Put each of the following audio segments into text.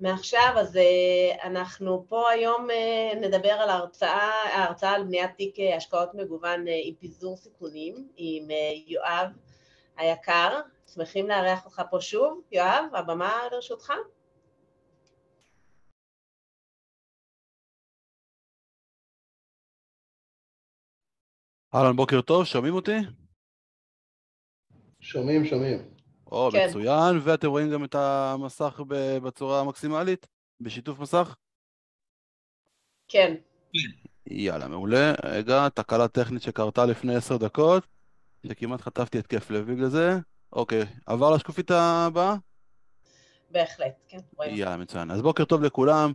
מעכשיו, אז אה, אנחנו פה היום אה, נדבר על ההרצאה, ההרצאה על בניית תיק אה, השקעות מגוון עם פיזור סיכונים, עם יואב היקר. שמחים לארח אותך פה שוב. יואב, הבמה לרשותך. אהלן, בוקר טוב, שומעים אותי? שומעים, שומעים. או, כן. מצוין, ואתם רואים גם את המסך בצורה המקסימלית, בשיתוף מסך? כן. יאללה, מעולה. רגע, תקלה טכנית שקרתה לפני עשר דקות, שכמעט חטפתי התקף לב בגלל זה. אוקיי, עבר לשקופית הבאה? בהחלט, כן. יאללה, מצוין. אז בוקר טוב לכולם,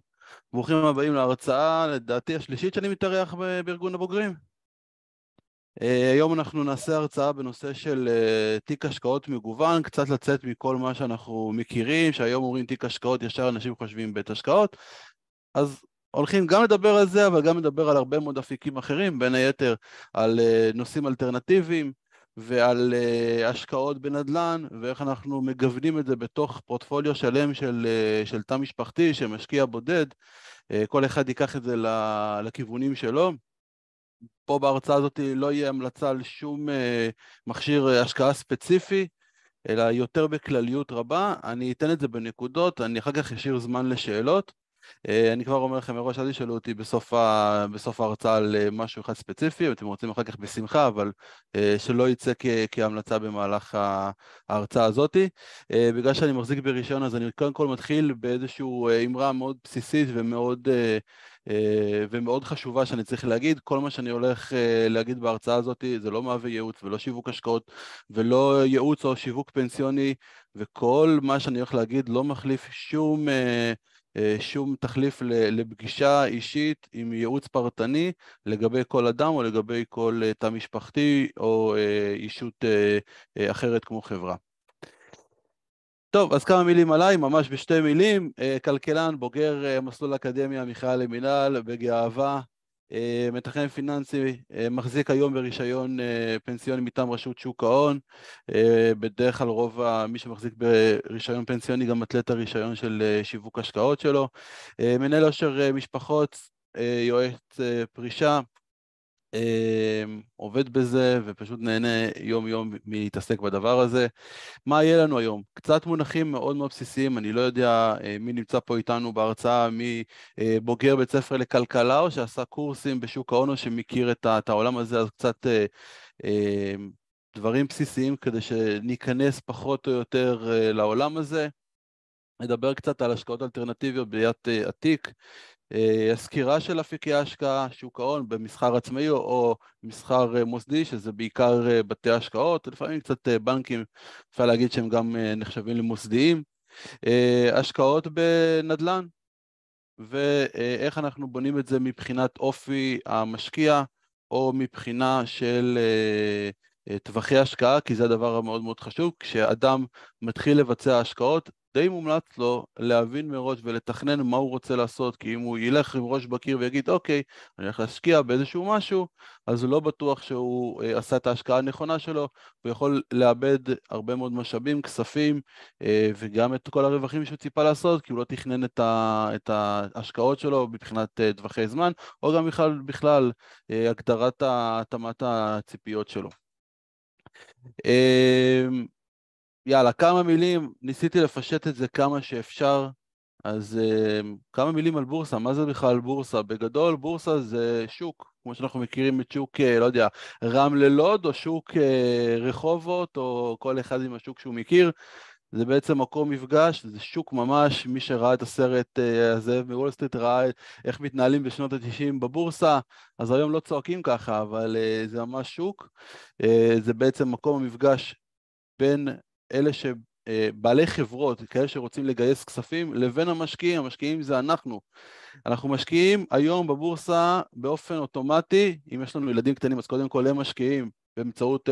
ברוכים הבאים להרצאה, לדעתי השלישית שאני מתארח בארגון הבוגרים. אה, היום אנחנו נעשה הרצאה בנושא של אה, תיק השקעות מגוון, קצת לצאת מכל מה שאנחנו מכירים, שהיום אומרים תיק השקעות, ישר אנשים חושבים בית השקעות. אז הולכים גם לדבר על זה, אבל גם לדבר על הרבה מאוד אפיקים אחרים, בין היתר על אה, נושאים אלטרנטיביים ועל השקעות בנדל"ן, ואיך אנחנו מגוונים את זה בתוך פרוטפוליו שלם של, של תא משפחתי, שמשקיע בודד. כל אחד ייקח את זה לכיוונים שלו. פה בהרצאה הזאת לא יהיה המלצה על שום אה, מכשיר אה, השקעה ספציפי, אלא יותר בכלליות רבה. אני אתן את זה בנקודות, אני אחר כך אשאיר זמן לשאלות. אה, אני כבר אומר לכם מראש, אל תשאלו אותי בסוף, ה, בסוף ההרצאה על אה, משהו אחד ספציפי, אם אתם רוצים אחר כך בשמחה, אבל אה, שלא יצא כ, כהמלצה במהלך ההרצאה הזאת. בגלל שאני מחזיק ברישיון, אז אני קודם כל מתחיל באיזושהי אמרה מאוד בסיסית ומאוד... ומאוד חשובה שאני צריך להגיד, כל מה שאני הולך להגיד בהרצאה הזאת זה לא מהווה ייעוץ ולא שיווק השקעות ולא ייעוץ או שיווק פנסיוני וכל מה שאני הולך להגיד לא מחליף שום אה, שום תחליף לפגישה אישית עם ייעוץ פרטני לגבי כל אדם או לגבי כל אה, תא משפחתי או אה, אישות אחרת כמו חברה. טוב, אז כמה מילים עליי, ממש בשתי מילים. כלכלן, בוגר מסלול אקדמיה, מיכאל למינהל, בגאווה, אה, מתכנן פיננסי אה, מחזיק היום ברישיון אה, פנסיוני מטעם רשות שוק ההון, בדרך כלל רוב מי שמחזיק ברישיון פנסיוני גם מתלה את הרישיון של שיווק השקעות שלו, מנהל עושר משפחות, יועץ פרישה, אמ, עובד בזה ופשוט נהנה יום-יום מלהתעסק בדבר הזה. מה יהיה לנו היום? קצת מונחים מאוד מאוד בסיסיים, אני לא יודע אה, מי נמצא פה איתנו בהרצאה, מי אה, בוגר בית ספר לכלכלה או שעשה קורסים בשוק ההון או שמכיר את העולם הזה, אז קצת אה, דברים בסיסיים כדי שניכנס פחות או יותר לעולם הזה. נדבר קצת על השקעות אלטרנטיביות בראיית עתיק, אה, הסקירה של אפיקי ההשקעה, שוק ההון במסחר עצמאי או, או מסחר אה, מוסדי, שזה בעיקר אה, בתי השקעות, לפעמים קצת בנקים, אפשר להגיד שהם גם נחשבים למוסדיים, השקעות בנדל"ן, ואיך אנחנו בונים את זה מבחינת אופי המשקיע, או מבחינה של אה, טווחי השקעה, כי זה הדבר המאוד מאוד חשוב. כשאדם מתחיל לבצע השקעות, די מומלץ לו להבין מראש ולתכנן מה הוא רוצה לעשות, כי אם הוא ילך עם ראש בקיר ויגיד, אוקיי, אני הולך להשקיע באיזשהו משהו, אז הוא לא בטוח שהוא אה, עשה את ההשקעה הנכונה שלו, הוא יכול לאבד הרבה מאוד משאבים, כספים, אה, וגם את כל הרווחים שהוא ציפה לעשות, כי הוא לא תכנן את, ההשקעות שלו מבחינת טווחי זמן, או גם בכלל, בכלל הגדרת התאמת הציפיות שלו. אמ, יאללה, כמה מילים, ניסיתי לפשט את זה כמה שאפשר, אז אמ, כמה מילים על בורסה, מה זה בכלל בורסה? בגדול, בורסה זה שוק, כמו שאנחנו מכירים את שוק, אה, לא יודע, רמלה לוד, או שוק אה, רחובות, או כל אחד עם השוק שהוא מכיר. זה בעצם מקום מפגש, זה שוק ממש, מי שראה את הסרט אה, הזה מוול סטריט ראה איך מתנהלים בשנות ה-90 בבורסה, אז היום לא צועקים ככה, אבל אה, זה ממש שוק. אה, זה בעצם מקום המפגש בין אלה שבעלי חברות, כאלה שרוצים לגייס כספים, לבין המשקיעים, המשקיעים זה אנחנו. אנחנו משקיעים היום בבורסה באופן אוטומטי, אם יש לנו ילדים קטנים אז קודם כל הם משקיעים, באמצעות uh,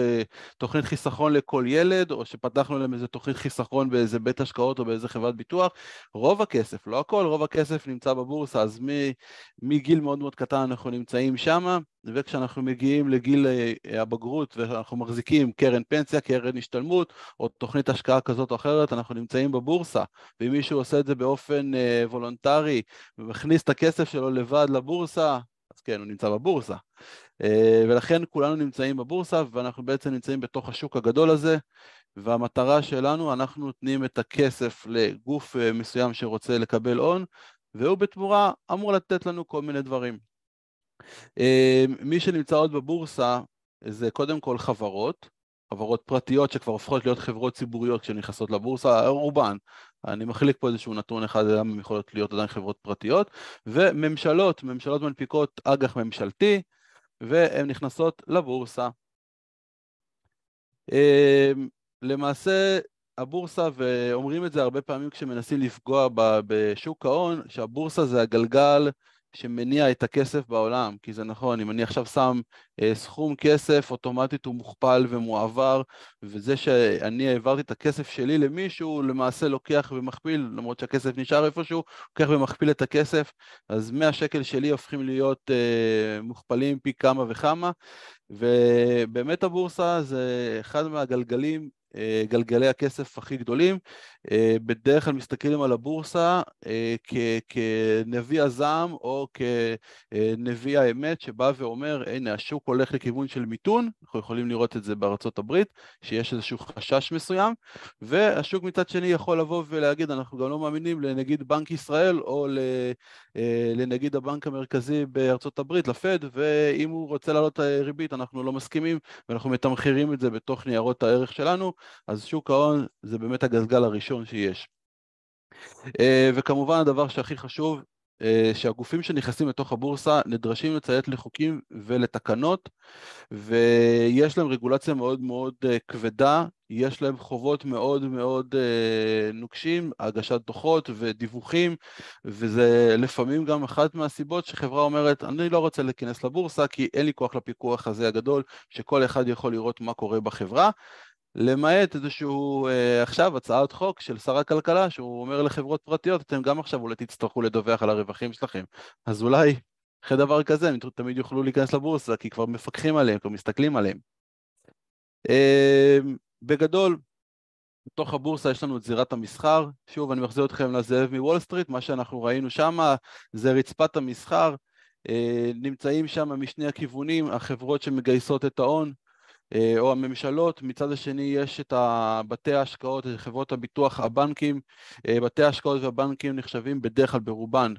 תוכנית חיסכון לכל ילד, או שפתחנו להם איזה תוכנית חיסכון באיזה בית השקעות או באיזה חברת ביטוח, רוב הכסף, לא הכל, רוב הכסף נמצא בבורסה, אז מ, מגיל מאוד מאוד קטן אנחנו נמצאים שם, וכשאנחנו מגיעים לגיל uh, הבגרות ואנחנו מחזיקים קרן פנסיה, קרן השתלמות, או תוכנית השקעה כזאת או אחרת, אנחנו נמצאים בבורסה, ואם מישהו עושה את זה באופן uh, וולונטרי, ומכניס את הכסף שלו לבד לבורסה, אז כן, הוא נמצא בבורסה. אה, ולכן כולנו נמצאים בבורסה ואנחנו בעצם נמצאים בתוך השוק הגדול הזה והמטרה שלנו, אנחנו נותנים את הכסף לגוף אה, מסוים שרוצה לקבל הון והוא בתמורה אמור לתת לנו כל מיני דברים. אה, מי שנמצא עוד בבורסה זה קודם כל חברות, חברות פרטיות שכבר הופכות להיות חברות ציבוריות כשנכנסות לבורסה, רובן. אני מחליק פה איזשהו נתון אחד, למה הן יכולות להיות עדיין חברות פרטיות, וממשלות, ממשלות מנפיקות אג"ח ממשלתי, והן נכנסות לבורסה. אה, למעשה הבורסה, ואומרים את זה הרבה פעמים כשמנסים לפגוע בשוק ההון, שהבורסה זה הגלגל שמניע את הכסף בעולם, כי זה נכון, אם אני עכשיו שם אה, סכום כסף, אוטומטית הוא מוכפל ומועבר, וזה שאני העברתי את הכסף שלי למישהו, למעשה לוקח ומכפיל, למרות שהכסף נשאר איפשהו, לוקח ומכפיל את הכסף, אז 100 שקל שלי הופכים להיות אה, מוכפלים פי כמה וכמה, ובאמת הבורסה זה אחד מהגלגלים אה, גלגלי הכסף הכי גדולים. אה, בדרך כלל מסתכלים על הבורסה אה, כ- כנביא הזעם או כנביא האמת שבא ואומר, הנה השוק הולך לכיוון של מיתון, אנחנו יכולים לראות את זה בארצות הברית, שיש איזשהו חשש מסוים, והשוק מצד שני יכול לבוא ולהגיד, אנחנו גם לא מאמינים לנגיד בנק ישראל או לנגיד הבנק המרכזי בארצות הברית, לפד, ואם הוא רוצה להעלות ריבית אנחנו לא מסכימים ואנחנו מתמחרים את זה בתוך ניירות הערך שלנו. אז שוק ההון זה באמת הגלגל הראשון שיש. אה, וכמובן הדבר שהכי חשוב, אה, שהגופים שנכנסים לתוך הבורסה נדרשים לציית לחוקים ולתקנות ויש להם רגולציה מאוד מאוד אה, כבדה, יש להם חובות מאוד מאוד נוקשים, הגשת דוחות ודיווחים וזה לפעמים גם אחת מהסיבות שחברה אומרת אני לא רוצה להיכנס לבורסה כי אין לי כוח לפיקוח הזה הגדול שכל אחד יכול לראות מה קורה בחברה למעט איזשהו אה, עכשיו הצעת חוק של שר הכלכלה שהוא אומר לחברות פרטיות אתם גם עכשיו אולי תצטרכו לדווח על הרווחים שלכם אז אולי אחרי דבר כזה הם תמיד יוכלו להיכנס לבורסה כי כבר מפקחים עליהם, כבר מסתכלים עליהם. אה, בגדול בתוך הבורסה יש לנו את זירת המסחר, שוב אני מחזיר אתכם לזאב מוול סטריט, מה שאנחנו ראינו שם זה רצפת המסחר, אה, נמצאים שם משני הכיוונים, החברות שמגייסות את ההון, אה, או הממשלות, מצד השני יש את בתי ההשקעות, חברות הביטוח, הבנקים, אה, בתי ההשקעות והבנקים נחשבים בדרך כלל ברובן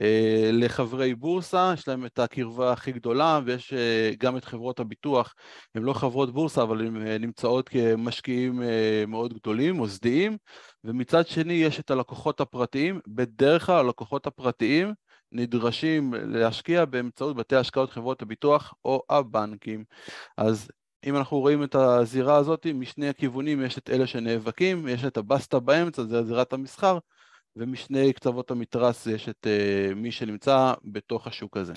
אה, לחברי בורסה, יש להם את הקרבה הכי גדולה ויש גם את חברות הביטוח, הן לא חברות בורסה אבל הן נמצאות כמשקיעים מאוד גדולים, מוסדיים, ומצד שני יש את הלקוחות הפרטיים, בדרך כלל הלקוחות הפרטיים נדרשים להשקיע באמצעות בתי השקעות חברות הביטוח או הבנקים. אז אם אנחנו רואים את הזירה הזאת, משני הכיוונים יש את אלה שנאבקים, יש את הבסטה באמצע, זה הזירת המסחר, ומשני קצוות המתרס יש את uh, מי שנמצא בתוך השוק הזה.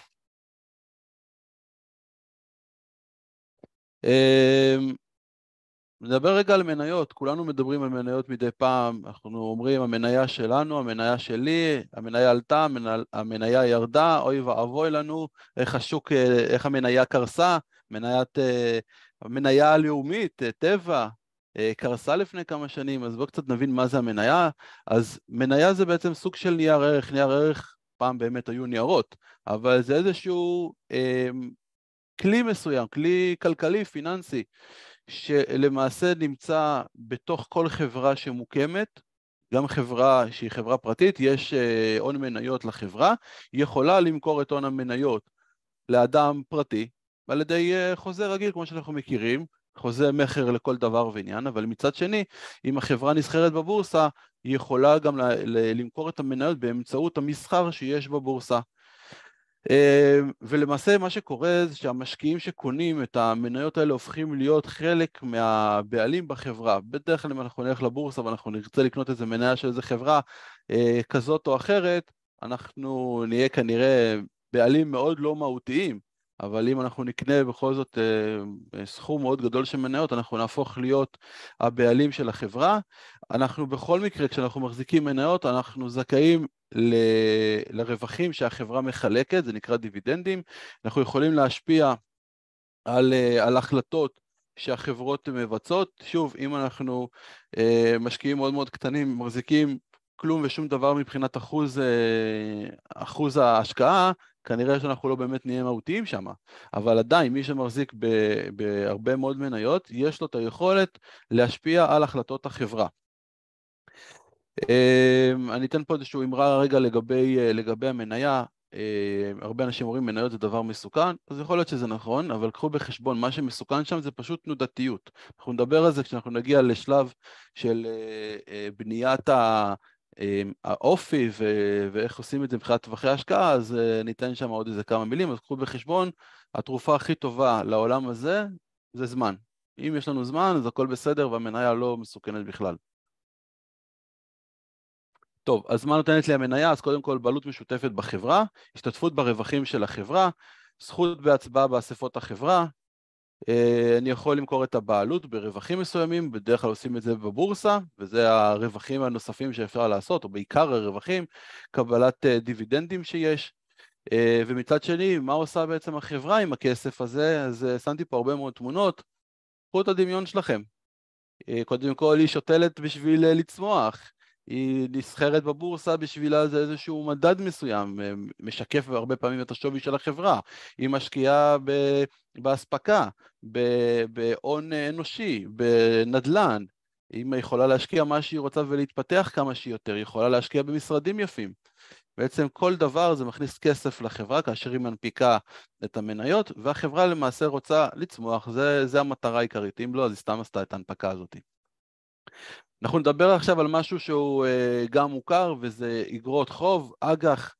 Um, נדבר רגע על מניות, כולנו מדברים על מניות מדי פעם, אנחנו אומרים המניה שלנו, המניה שלי, המניה עלתה, המניה ירדה, אוי ואבוי לנו, איך השוק, אה, איך המניה קרסה, מניית המניה הלאומית, אה, טבע, אה, קרסה לפני כמה שנים, אז בואו קצת נבין מה זה המניה. אז מניה זה בעצם סוג של נייר ערך, נייר ערך, פעם באמת היו ניירות, אבל זה איזשהו אה, כלי מסוים, כלי כלכלי, פיננסי, שלמעשה נמצא בתוך כל חברה שמוקמת, גם חברה שהיא חברה פרטית, יש אה, הון מניות לחברה, היא יכולה למכור את הון המניות לאדם פרטי, על ידי אה, חוזה רגיל כמו שאנחנו מכירים, חוזה מכר לכל דבר ועניין, אבל מצד שני, אם החברה נסחרת בבורסה, היא יכולה גם ל- ל- למכור את המניות באמצעות המסחר שיש בבורסה. אה, ולמעשה מה שקורה זה שהמשקיעים שקונים את המניות האלה הופכים להיות חלק מהבעלים בחברה. בדרך כלל אם אנחנו נלך לבורסה ואנחנו נרצה לקנות איזה מניה של איזה חברה אה, כזאת או אחרת, אנחנו נהיה כנראה בעלים מאוד לא מהותיים אבל אם אנחנו נקנה בכל זאת אה, סכום מאוד גדול של מניות, אנחנו נהפוך להיות הבעלים של החברה. אנחנו בכל מקרה, כשאנחנו מחזיקים מניות, אנחנו זכאים ל... לרווחים שהחברה מחלקת, זה נקרא דיבידנדים. אנחנו יכולים להשפיע על, אה, על החלטות שהחברות מבצעות. שוב, אם אנחנו אה, משקיעים מאוד מאוד קטנים, מחזיקים כלום ושום דבר מבחינת אחוז, אה, אחוז ההשקעה, כנראה שאנחנו לא באמת נהיה מהותיים שם, אבל עדיין מי שמחזיק בהרבה מאוד מניות, יש לו את היכולת להשפיע על החלטות החברה. אמ, אני אתן פה איזושהי אמרה רגע לגבי, לגבי המניה, אמ, הרבה אנשים אומרים מניות זה דבר מסוכן, אז יכול להיות שזה נכון, אבל קחו בחשבון, מה שמסוכן שם זה פשוט תנודתיות. אנחנו נדבר על זה כשאנחנו נגיע לשלב של אה, אה, בניית ה... האופי ו- ואיך עושים את זה מבחינת טווחי השקעה, אז אה, ניתן שם עוד איזה כמה מילים, אז קחו בחשבון, התרופה הכי טובה לעולם הזה זה זמן. אם יש לנו זמן, אז הכל בסדר והמניה לא מסוכנת בכלל. טוב, אז מה נותנת לי המניה? אז קודם כל בעלות משותפת בחברה, השתתפות ברווחים של החברה, זכות בהצבעה באספות החברה, אה, אני יכול למכור את הבעלות ברווחים מסוימים, בדרך כלל עושים את זה בבורסה, וזה הרווחים הנוספים שאפשר לעשות, או בעיקר הרווחים, קבלת אה, דיבידנדים שיש. אה, ומצד שני, מה עושה בעצם החברה עם הכסף הזה? אז שמתי פה הרבה מאוד תמונות, קחו את הדמיון שלכם. קודם כל היא שותלת בשביל לצמוח, היא נסחרת בבורסה, בשבילה זה איזשהו מדד מסוים, אה, משקף הרבה פעמים את השווי של החברה. היא משקיעה ב, באספקה, בהון אנושי, בנדל"ן. אם היא יכולה להשקיע מה שהיא רוצה ולהתפתח כמה שיותר, היא יכולה להשקיע במשרדים יפים. בעצם כל דבר זה מכניס כסף לחברה כאשר היא מנפיקה את המניות, והחברה למעשה רוצה לצמוח, זה, זה המטרה העיקרית, אם לא אז היא סתם עשתה את ההנפקה הזאת. אנחנו נדבר עכשיו על משהו שהוא אה, גם מוכר, וזה אגרות חוב, אג"ח.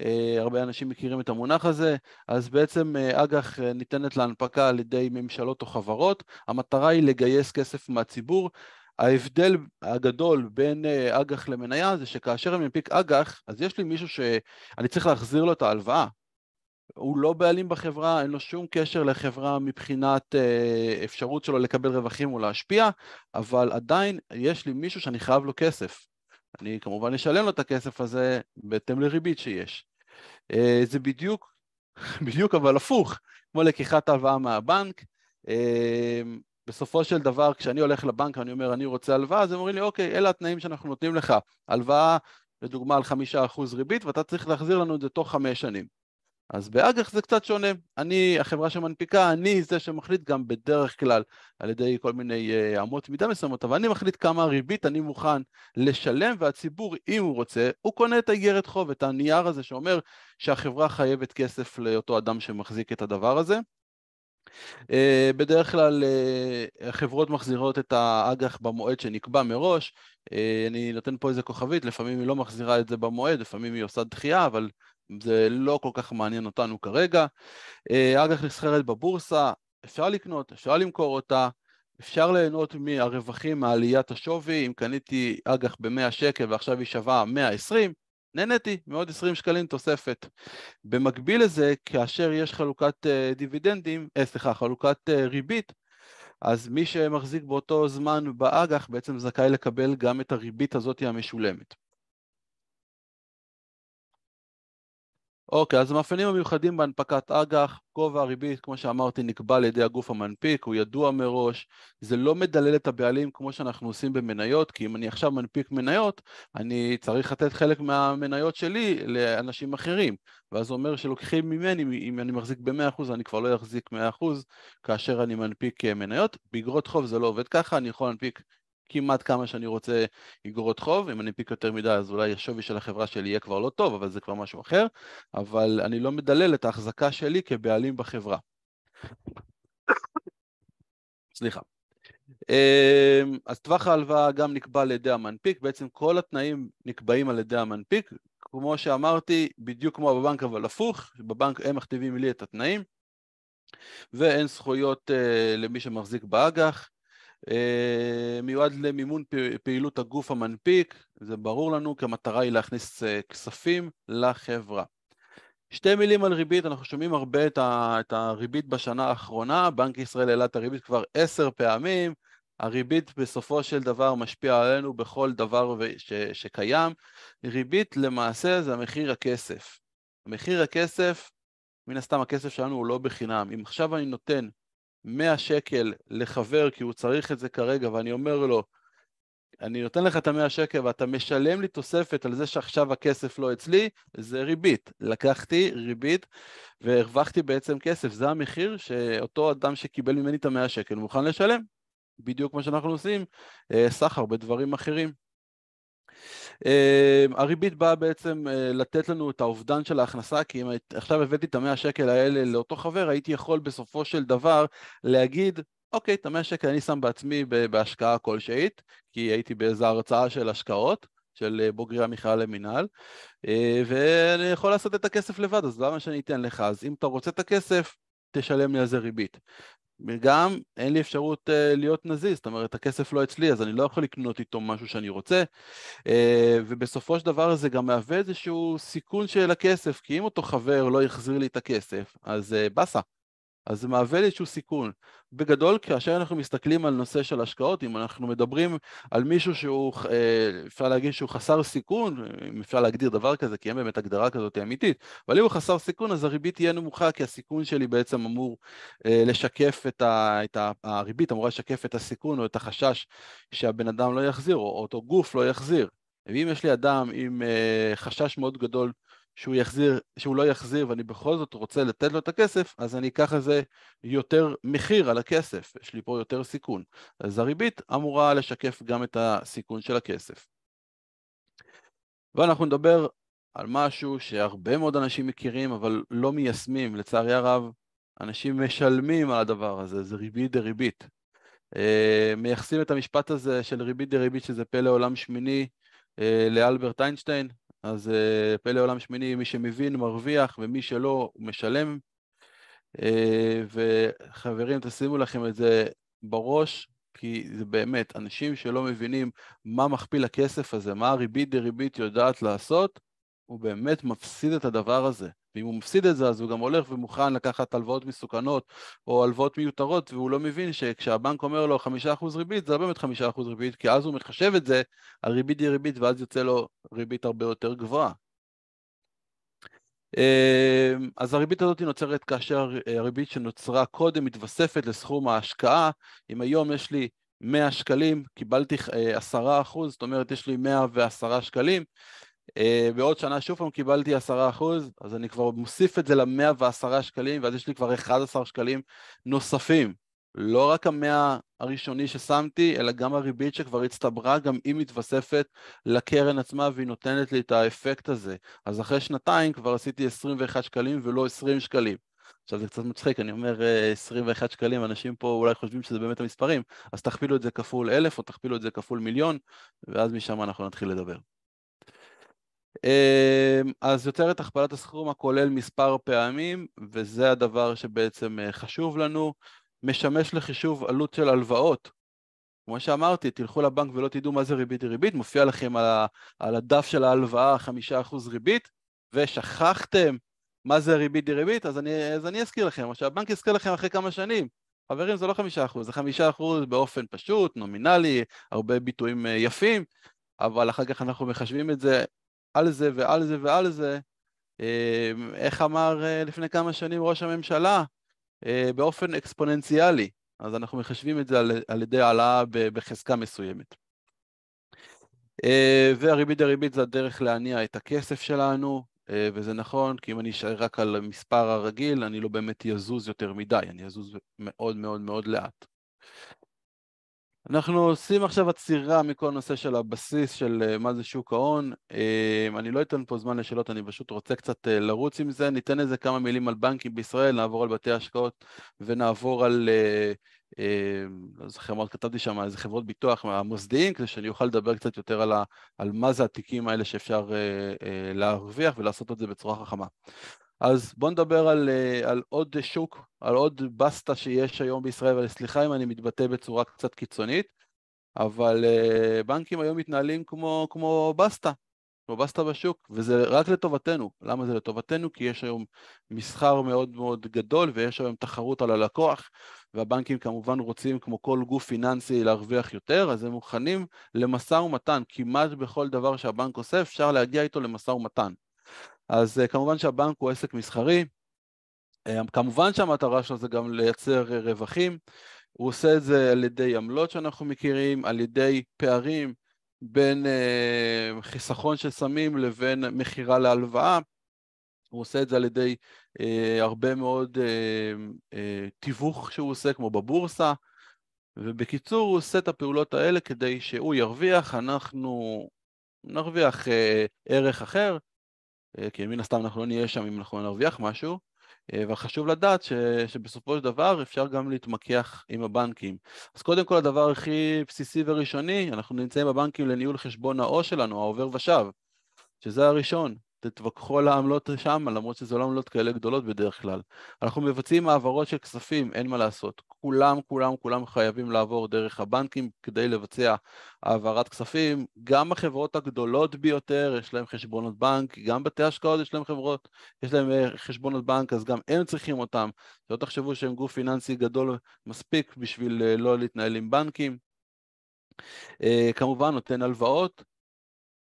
אה, הרבה אנשים מכירים את המונח הזה, אז בעצם אה, אג"ח ניתנת להנפקה על ידי ממשלות או חברות, המטרה היא לגייס כסף מהציבור. ההבדל הגדול בין אג"ח למניה זה שכאשר אני מנפיק אג"ח, אז יש לי מישהו שאני צריך להחזיר לו את ההלוואה, הוא לא בעלים בחברה, אין לו שום קשר לחברה מבחינת אה, אפשרות שלו לקבל רווחים או להשפיע, אבל עדיין יש לי מישהו שאני חייב לו כסף. אני כמובן אשלם לו את הכסף הזה בהתאם לריבית שיש. אה, זה בדיוק, בדיוק אבל הפוך, כמו לקיחת הלוואה מהבנק. אה, בסופו של דבר, כשאני הולך לבנק ואני אומר, אני רוצה הלוואה, אז הם אומרים לי, אוקיי, אלה התנאים שאנחנו נותנים לך. הלוואה, לדוגמה, על חמישה אחוז ריבית, ואתה צריך להחזיר לנו את זה תוך חמש שנים. אז באג"ח זה קצת שונה, אני, החברה שמנפיקה, אני זה שמחליט גם בדרך כלל על ידי כל מיני אה, אמות מידה מסוימות, אבל אני מחליט כמה ריבית אני מוכן לשלם, והציבור, אם הוא רוצה, הוא קונה את איגרת חוב, את הנייר הזה שאומר שהחברה חייבת כסף לאותו אדם שמחזיק את הדבר הזה. אה, בדרך כלל אה, החברות מחזירות את האג"ח במועד שנקבע מראש, אני נותן פה איזה כוכבית, לפעמים היא לא מחזירה את זה במועד, לפעמים היא עושה דחייה, אבל זה לא כל כך מעניין אותנו כרגע. אה, אג"ח נסחרת בבורסה, אפשר לקנות, אפשר למכור אותה, אפשר ליהנות מהרווחים מעליית השווי, אם קניתי אג"ח ב-100 שקל ועכשיו היא שווה 120, נהניתי מעוד 20 שקלים תוספת. במקביל לזה, כאשר יש חלוקת אה, דיבידנדים, אה, סליחה, חלוקת אה, ריבית, אז מי שמחזיק באותו זמן באג"ח בעצם זכאי לקבל גם את הריבית הזאת המשולמת. אוקיי, okay, אז המאפיינים המיוחדים בהנפקת אג"ח, גובה הריבית, כמו שאמרתי, נקבע על ידי הגוף המנפיק, הוא ידוע מראש, זה לא מדלל את הבעלים כמו שאנחנו עושים במניות, כי אם אני עכשיו מנפיק מניות, אני צריך לתת חלק מהמניות שלי לאנשים אחרים, ואז זה אומר שלוקחים ממני, אם אני מחזיק ב-100%, אני כבר לא אחזיק 100% כאשר אני מנפיק מניות. באגרות חוב זה לא עובד ככה, אני יכול להנפיק כמעט כמה שאני רוצה אגרות חוב, אם אני אנפיק יותר מדי אז אולי השווי של החברה שלי יהיה כבר לא טוב, אבל זה כבר משהו אחר, אבל אני לא מדלל את ההחזקה שלי כבעלים בחברה. סליחה. אמ, אז טווח ההלוואה גם נקבע על ידי המנפיק, בעצם כל התנאים נקבעים על ידי המנפיק, כמו שאמרתי, בדיוק כמו בבנק אבל הפוך, בבנק הם מכתיבים לי את התנאים, ואין זכויות אה, למי שמחזיק באג"ח, אה, מיועד למימון פעילות הגוף המנפיק, זה ברור לנו, כי המטרה היא להכניס אה, כספים לחברה. שתי מילים על ריבית, אנחנו שומעים הרבה את, הריבית בשנה האחרונה, בנק ישראל העלה את הריבית כבר עשר פעמים, הריבית בסופו של דבר משפיעה עלינו בכל דבר ש, שקיים. ריבית למעשה זה מחיר הכסף. מחיר הכסף, מן הסתם הכסף שלנו הוא לא בחינם. אם עכשיו אני נותן 100 שקל לחבר כי הוא צריך את זה כרגע, ואני אומר לו, אני נותן לך את המאה שקל ואתה משלם לי תוספת על זה שעכשיו הכסף לא אצלי, זה ריבית. לקחתי ריבית והרווחתי בעצם כסף, זה המחיר שאותו אדם שקיבל ממני את המאה שקל מוכן לשלם. בדיוק כמו שאנחנו עושים, אה, סחר בדברים אחרים. אמ, הריבית באה בעצם אה, לתת לנו את האובדן של ההכנסה, כי אם עכשיו הבאתי את המאה שקל האלה לאותו חבר, הייתי יכול בסופו של דבר להגיד, אוקיי, את המאה שקל אני שם בעצמי בהשקעה כלשהי, כי הייתי באיזו הרצאה של השקעות. של אה, בוגרי המכלל למינהל, אה, ואני יכול לעשות את הכסף לבד, אז למה שאני אתן לך? אז אם אתה רוצה את הכסף, תשלם לי על זה ריבית. וגם אין לי אפשרות uh, להיות נזיז, זאת אומרת, הכסף לא אצלי, אז אני לא יכול לקנות איתו משהו שאני רוצה, uh, ובסופו של דבר זה גם מהווה איזשהו סיכון של הכסף, כי אם אותו חבר לא יחזיר לי את הכסף, אז uh, באסה. אז זה מהווה איזשהו סיכון. בגדול, כאשר אנחנו מסתכלים על נושא של השקעות, אם אנחנו מדברים על מישהו שהוא, אה, אפשר להגיד שהוא חסר סיכון, אם אפשר להגדיר דבר כזה, כי אין באמת הגדרה כזאת אמיתית, אבל אם הוא חסר סיכון אז הריבית תהיה נמוכה, כי הסיכון שלי בעצם אמור אה, לשקף את ה... את ה הריבית אמורה לשקף את הסיכון או את החשש שהבן אדם לא יחזיר, או אותו גוף לא יחזיר. ואם יש לי אדם עם אה, חשש מאוד גדול שהוא יחזיר, שהוא לא יחזיר ואני בכל זאת רוצה לתת לו את הכסף, אז אני אקח לזה יותר מחיר על הכסף, יש לי פה יותר סיכון. אז הריבית אמורה לשקף גם את הסיכון של הכסף. ואנחנו נדבר על משהו שהרבה מאוד אנשים מכירים, אבל לא מיישמים, לצערי הרב, אנשים משלמים על הדבר הזה, זה ריבית דריבית. אה, מייחסים את המשפט הזה של ריבית דריבית, שזה פלא עולם שמיני, אה, לאלברט איינשטיין, אז אה, פלא עולם שמיני, מי שמבין מרוויח ומי שלא משלם. אה, וחברים, תשימו לכם את זה בראש, כי זה באמת, אנשים שלא מבינים מה מכפיל הכסף הזה, מה הריבית דריבית יודעת לעשות, הוא באמת מפסיד את הדבר הזה. ואם הוא מפסיד את זה אז הוא גם הולך ומוכן לקחת הלוואות מסוכנות או הלוואות מיותרות והוא לא מבין שכשהבנק אומר לו חמישה אחוז ריבית זה לא באמת חמישה אחוז ריבית כי אז הוא מחשב את זה, הריבית היא ריבית ואז יוצא לו ריבית הרבה יותר גבוהה. אמ, אז הריבית הזאת נוצרת כאשר הריבית שנוצרה קודם מתווספת לסכום ההשקעה. אם היום יש לי 100 שקלים, קיבלתי 10 אה, זאת אומרת יש לי 110 שקלים, אה, בעוד שנה שוב פעם קיבלתי 10%, אז אני כבר מוסיף את זה ל-110 שקלים, ואז יש לי כבר 11 שקלים נוספים. לא רק המאה הראשוני ששמתי, אלא גם הריבית שכבר הצטברה, גם היא מתווספת לקרן עצמה והיא נותנת לי את האפקט הזה. אז אחרי שנתיים כבר עשיתי 21 שקלים ולא 20 שקלים. עכשיו זה קצת מצחיק, אני אומר 21 אה, שקלים, אנשים פה אולי חושבים שזה באמת המספרים, אז תכפילו את זה כפול אלף או תכפילו את זה כפול מיליון, ואז משם אנחנו נתחיל לדבר. אמ, אז יוצר את הכפלת הסכום הכולל מספר פעמים, וזה הדבר שבעצם אה, חשוב לנו, משמש לחישוב עלות של הלוואות. כמו שאמרתי, תלכו לבנק ולא תדעו מה זה ריבית דריבית, מופיע לכם על, ה, על הדף של ההלוואה חמישה אחוז ריבית, ושכחתם מה זה ריבית דריבית, אז אני, אז אני אזכיר לכם, או שהבנק יזכיר לכם אחרי כמה שנים. חברים, זה לא חמישה אחוז, זה חמישה אחוז באופן פשוט, נומינלי, הרבה ביטויים אה, יפים, אבל אחר כך אנחנו מחשבים את זה על זה ועל זה ועל זה. אמ, איך אמר אה, לפני כמה שנים ראש הממשלה? אה, באופן אקספוננציאלי. אז אנחנו מחשבים את זה על, ידי העלאה בחזקה מסוימת. אה, והריבית דריבית זה הדרך להניע את הכסף שלנו, וזה נכון, כי אם אני אשאר רק על המספר הרגיל, אני לא באמת יזוז יותר מדי, אני אזוז מאוד מאוד מאוד לאט. אנחנו עושים עכשיו עצירה מכל הנושא של הבסיס של אה, מה זה שוק ההון. אה, אני לא אתן פה זמן לשאלות, אני פשוט רוצה קצת אה, לרוץ עם זה. ניתן איזה כמה מילים על בנקים בישראל, נעבור על בתי השקעות ונעבור על... לא זוכר מה כתבתי שם, איזה חברות ביטוח המוסדיים, כדי שאני אוכל לדבר קצת יותר על, ה, על מה זה התיקים האלה שאפשר להרוויח ולעשות את זה בצורה חכמה. אז בואו נדבר על, אה, על עוד שוק, על עוד בסטה שיש היום בישראל, וסליחה אם אני מתבטא בצורה קצת קיצונית, אבל אה, בנקים היום מתנהלים כמו, כמו בסטה, כמו בסטה בשוק, וזה רק לטובתנו. למה זה לטובתנו? כי יש היום מסחר מאוד מאוד גדול, ויש היום תחרות על הלקוח, והבנקים כמובן רוצים, כמו כל גוף פיננסי, להרוויח יותר, אז הם מוכנים למשא ומתן. כמעט בכל דבר שהבנק עושה, אפשר להגיע איתו למשא ומתן. אז אה, כמובן שהבנק הוא עסק מסחרי, אה, כמובן שהמטרה שלו זה גם לייצר אה, רווחים, הוא עושה את זה על ידי עמלות שאנחנו מכירים, על ידי פערים בין חיסכון של סמים לבין מכירה להלוואה, הוא עושה את זה על ידי הרבה מאוד תיווך שהוא עושה, כמו בבורסה, ובקיצור הוא עושה את הפעולות האלה כדי שהוא ירוויח, אנחנו נרוויח ערך אחר, אה, כי מן הסתם אנחנו לא נהיה שם אם אנחנו נרוויח משהו, אה, אבל חשוב לדעת ש, שבסופו של דבר אפשר גם להתמקח עם הבנקים. אז קודם כל הדבר הכי בסיסי וראשוני, אנחנו נמצאים בבנקים לניהול חשבון העו"ש שלנו, העובר ושב, שזה הראשון. תתווכחו על העמלות שם, למרות שזה לא עמלות כאלה גדולות בדרך כלל. אנחנו מבצעים העברות של כספים, אין מה לעשות. כולם, כולם, כולם חייבים לעבור דרך הבנקים כדי לבצע העברת כספים. גם החברות הגדולות ביותר, יש להן חשבונות בנק, גם בתי השקעות יש להן חברות, יש להן אה, חשבונות בנק, אז גם הם צריכים אותם. לא תחשבו שהם גוף פיננסי גדול מספיק בשביל אה, לא להתנהל עם בנקים. אה, כמובן נותן הלוואות,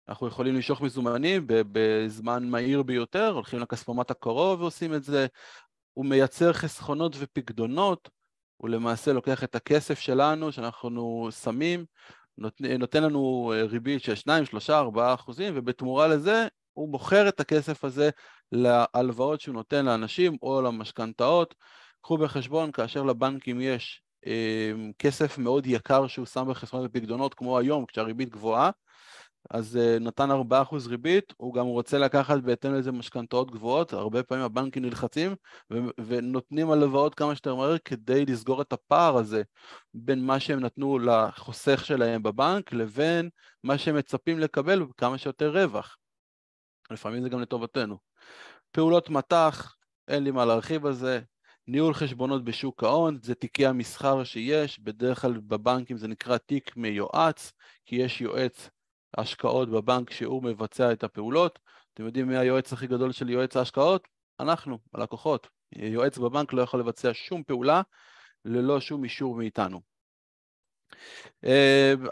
אנחנו יכולים למשוך מזומנים בזמן מהיר ביותר, הולכים לכספומט הקרוב ועושים את זה, הוא מייצר חסכונות ופקדונות, הוא למעשה לוקח את הכסף שלנו שאנחנו שמים, נותן, נותן לנו אה, ריבית של 2, 3, 4 אחוזים, ובתמורה לזה הוא מוכר את הכסף הזה להלוואות שהוא נותן לאנשים או למשכנתאות. קחו בחשבון, כאשר לבנקים יש אה, כסף מאוד יקר שהוא שם בחסכונות ופקדונות, כמו היום, כשהריבית גבוהה, אז אה, נתן 4% ריבית, הוא גם רוצה לקחת בהתאם לזה משכנתאות גבוהות, הרבה פעמים הבנקים נלחצים ונותנים הלוואות כמה שיותר מהר כדי לסגור את הפער הזה בין מה שהם נתנו לחוסך שלהם בבנק לבין מה שהם מצפים לקבל כמה שיותר רווח. לפעמים זה גם לטובתנו. פעולות מט"ח, אין לי מה להרחיב על זה, ניהול חשבונות בשוק ההון זה תיקי המסחר שיש, בדרך כלל בבנקים זה נקרא תיק מיועץ, כי יש יועץ השקעות בבנק שהוא מבצע את הפעולות. אתם יודעים מי היועץ הכי גדול של יועץ ההשקעות? אנחנו, הלקוחות. יועץ בבנק לא יכול לבצע שום פעולה ללא שום אישור מאיתנו. Uh,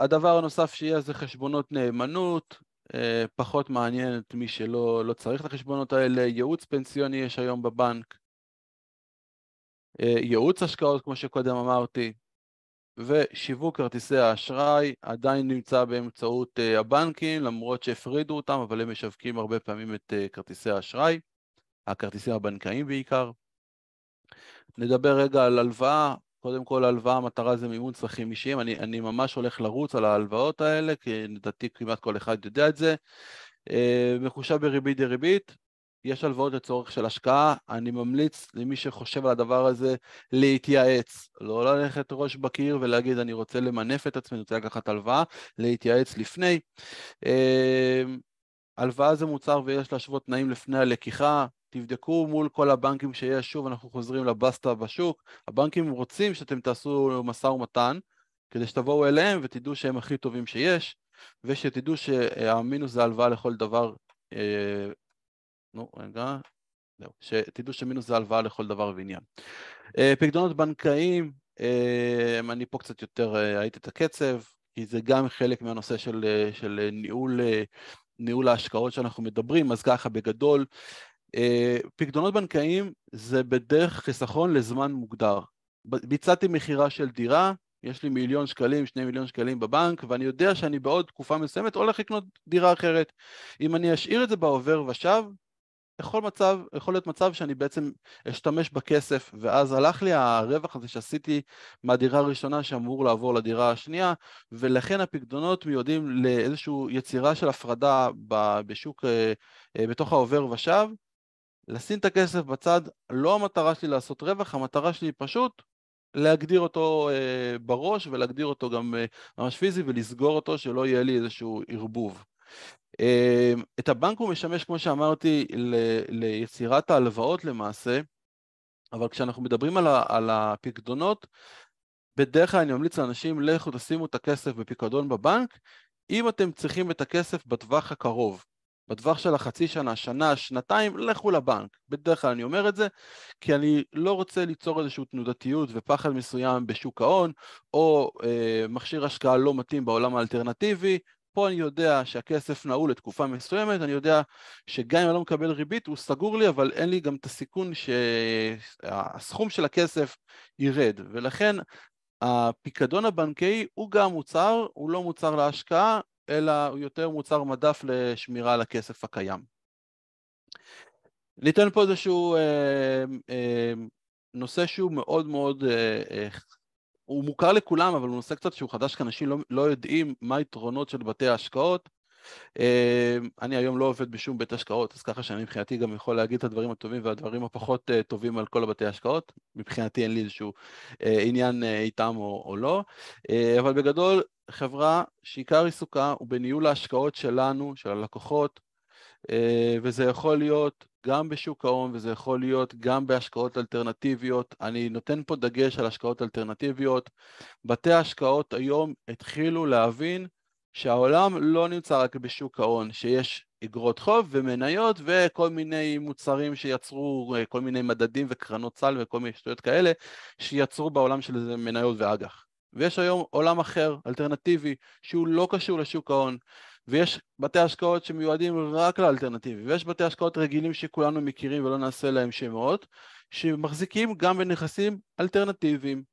הדבר הנוסף שיהיה זה חשבונות נאמנות, uh, פחות מעניין את מי שלא לא צריך את החשבונות האלה, ייעוץ פנסיוני יש היום בבנק, uh, ייעוץ השקעות כמו שקודם אמרתי, ושיווק כרטיסי האשראי עדיין נמצא באמצעות אה, הבנקים, למרות שהפרידו אותם, אבל הם משווקים הרבה פעמים את אה, כרטיסי האשראי, הכרטיסים הבנקאיים בעיקר. נדבר רגע על הלוואה, קודם כל הלוואה, המטרה זה מימון צרכים אישיים, אני, אני ממש הולך לרוץ על ההלוואות האלה, כי לדעתי כמעט כל אחד יודע את זה. אה, מחושב בריבית דריבית, יש הלוואות לצורך של השקעה, אני ממליץ למי שחושב על הדבר הזה להתייעץ, לא ללכת ראש בקיר ולהגיד אני רוצה למנף את עצמי, אני רוצה לקחת הלוואה, להתייעץ לפני. אמ, הלוואה זה מוצר ויש להשוות תנאים לפני הלקיחה, תבדקו מול כל הבנקים שיש, שוב אנחנו חוזרים לבסטה בשוק, הבנקים רוצים שאתם תעשו משא ומתן כדי שתבואו אליהם ותדעו שהם הכי טובים שיש ושתדעו שהמינוס זה הלוואה לכל דבר אה, נו, רגע, זהו. שתדעו שמינוס זה הלוואה לכל דבר ועניין. אה, פקדונות בנקאיים, אה, אני פה קצת יותר הייתי אה, את הקצב, כי זה גם חלק מהנושא של, של ניהול, ניהול ההשקעות שאנחנו מדברים, אז ככה בגדול, פקדונות בנקאיים זה בדרך חיסכון לזמן מוגדר. ביצעתי מכירה של דירה, יש לי מיליון שקלים, שני מיליון שקלים בבנק, ואני יודע שאני בעוד תקופה מסוימת הולך לקנות דירה אחרת. אם אני אשאיר את זה בעובר ושב, יכול, מצב, יכול להיות מצב שאני בעצם אשתמש בכסף, ואז הלך לי הרווח הזה שעשיתי מהדירה הראשונה שאמור לעבור לדירה השנייה, ולכן הפקדונות מיועדים לאיזושהי יצירה של הפרדה בשוק, אה, אה, בתוך העובר ושב. לשים את הכסף בצד, לא המטרה שלי לעשות רווח, המטרה שלי היא פשוט להגדיר אותו אה, בראש ולהגדיר אותו גם אה, ממש פיזי ולסגור אותו שלא יהיה לי איזשהו ערבוב. אה, את הבנק הוא משמש, כמו שאמרתי, ל- ליצירת ההלוואות למעשה, אבל כשאנחנו מדברים על, ה- על הפקדונות, בדרך כלל אני ממליץ לאנשים, לכו תשימו את הכסף בפיקדון בבנק, אם אתם צריכים את הכסף בטווח הקרוב, בטווח של החצי שנה, שנה, שנתיים, לכו לבנק. בדרך כלל אני אומר את זה, כי אני לא רוצה ליצור איזושהי תנודתיות ופחד מסוים בשוק ההון, או אה, מכשיר השקעה לא מתאים בעולם האלטרנטיבי, פה אני יודע שהכסף נעול לתקופה מסוימת, אני יודע שגם אם אני לא מקבל ריבית הוא סגור לי, אבל אין לי גם את הסיכון שהסכום של הכסף ירד, ולכן הפיקדון הבנקאי הוא גם מוצר, הוא לא מוצר להשקעה, אלא הוא יותר מוצר מדף לשמירה על הכסף הקיים. ניתן פה איזשהו אה, אה, נושא שהוא מאוד מאוד אה, אה הוא מוכר לכולם, אבל הוא נושא קצת שהוא חדש, כי אנשים לא, לא יודעים מה היתרונות של בתי ההשקעות. אה, אני היום לא עובד בשום בית השקעות, אז ככה שאני מבחינתי גם יכול להגיד את הדברים הטובים והדברים הפחות אה, טובים על כל הבתי ההשקעות. מבחינתי אין לי איזשהו אה, עניין איתם או, או לא. אבל בגדול, חברה שעיקר עיסוקה הוא בניהול ההשקעות שלנו, של הלקוחות, וזה יכול להיות גם בשוק ההון וזה יכול להיות גם בהשקעות אלטרנטיביות. אני נותן פה דגש על השקעות אלטרנטיביות. בתי ההשקעות היום התחילו להבין שהעולם לא נמצא רק בשוק ההון, שיש אגרות חוב ומניות וכל מיני מוצרים שיצרו, כל מיני מדדים וקרנות סל וכל מיני שטויות כאלה, שיצרו בעולם של מניות ואג"ח. ויש היום עולם אחר, אלטרנטיבי, שהוא לא קשור לשוק ההון, ויש בתי השקעות שמיועדים רק לאלטרנטיבי, ויש בתי השקעות רגילים שכולנו מכירים ולא נעשה להם שמות, שמחזיקים גם בנכסים אלטרנטיביים,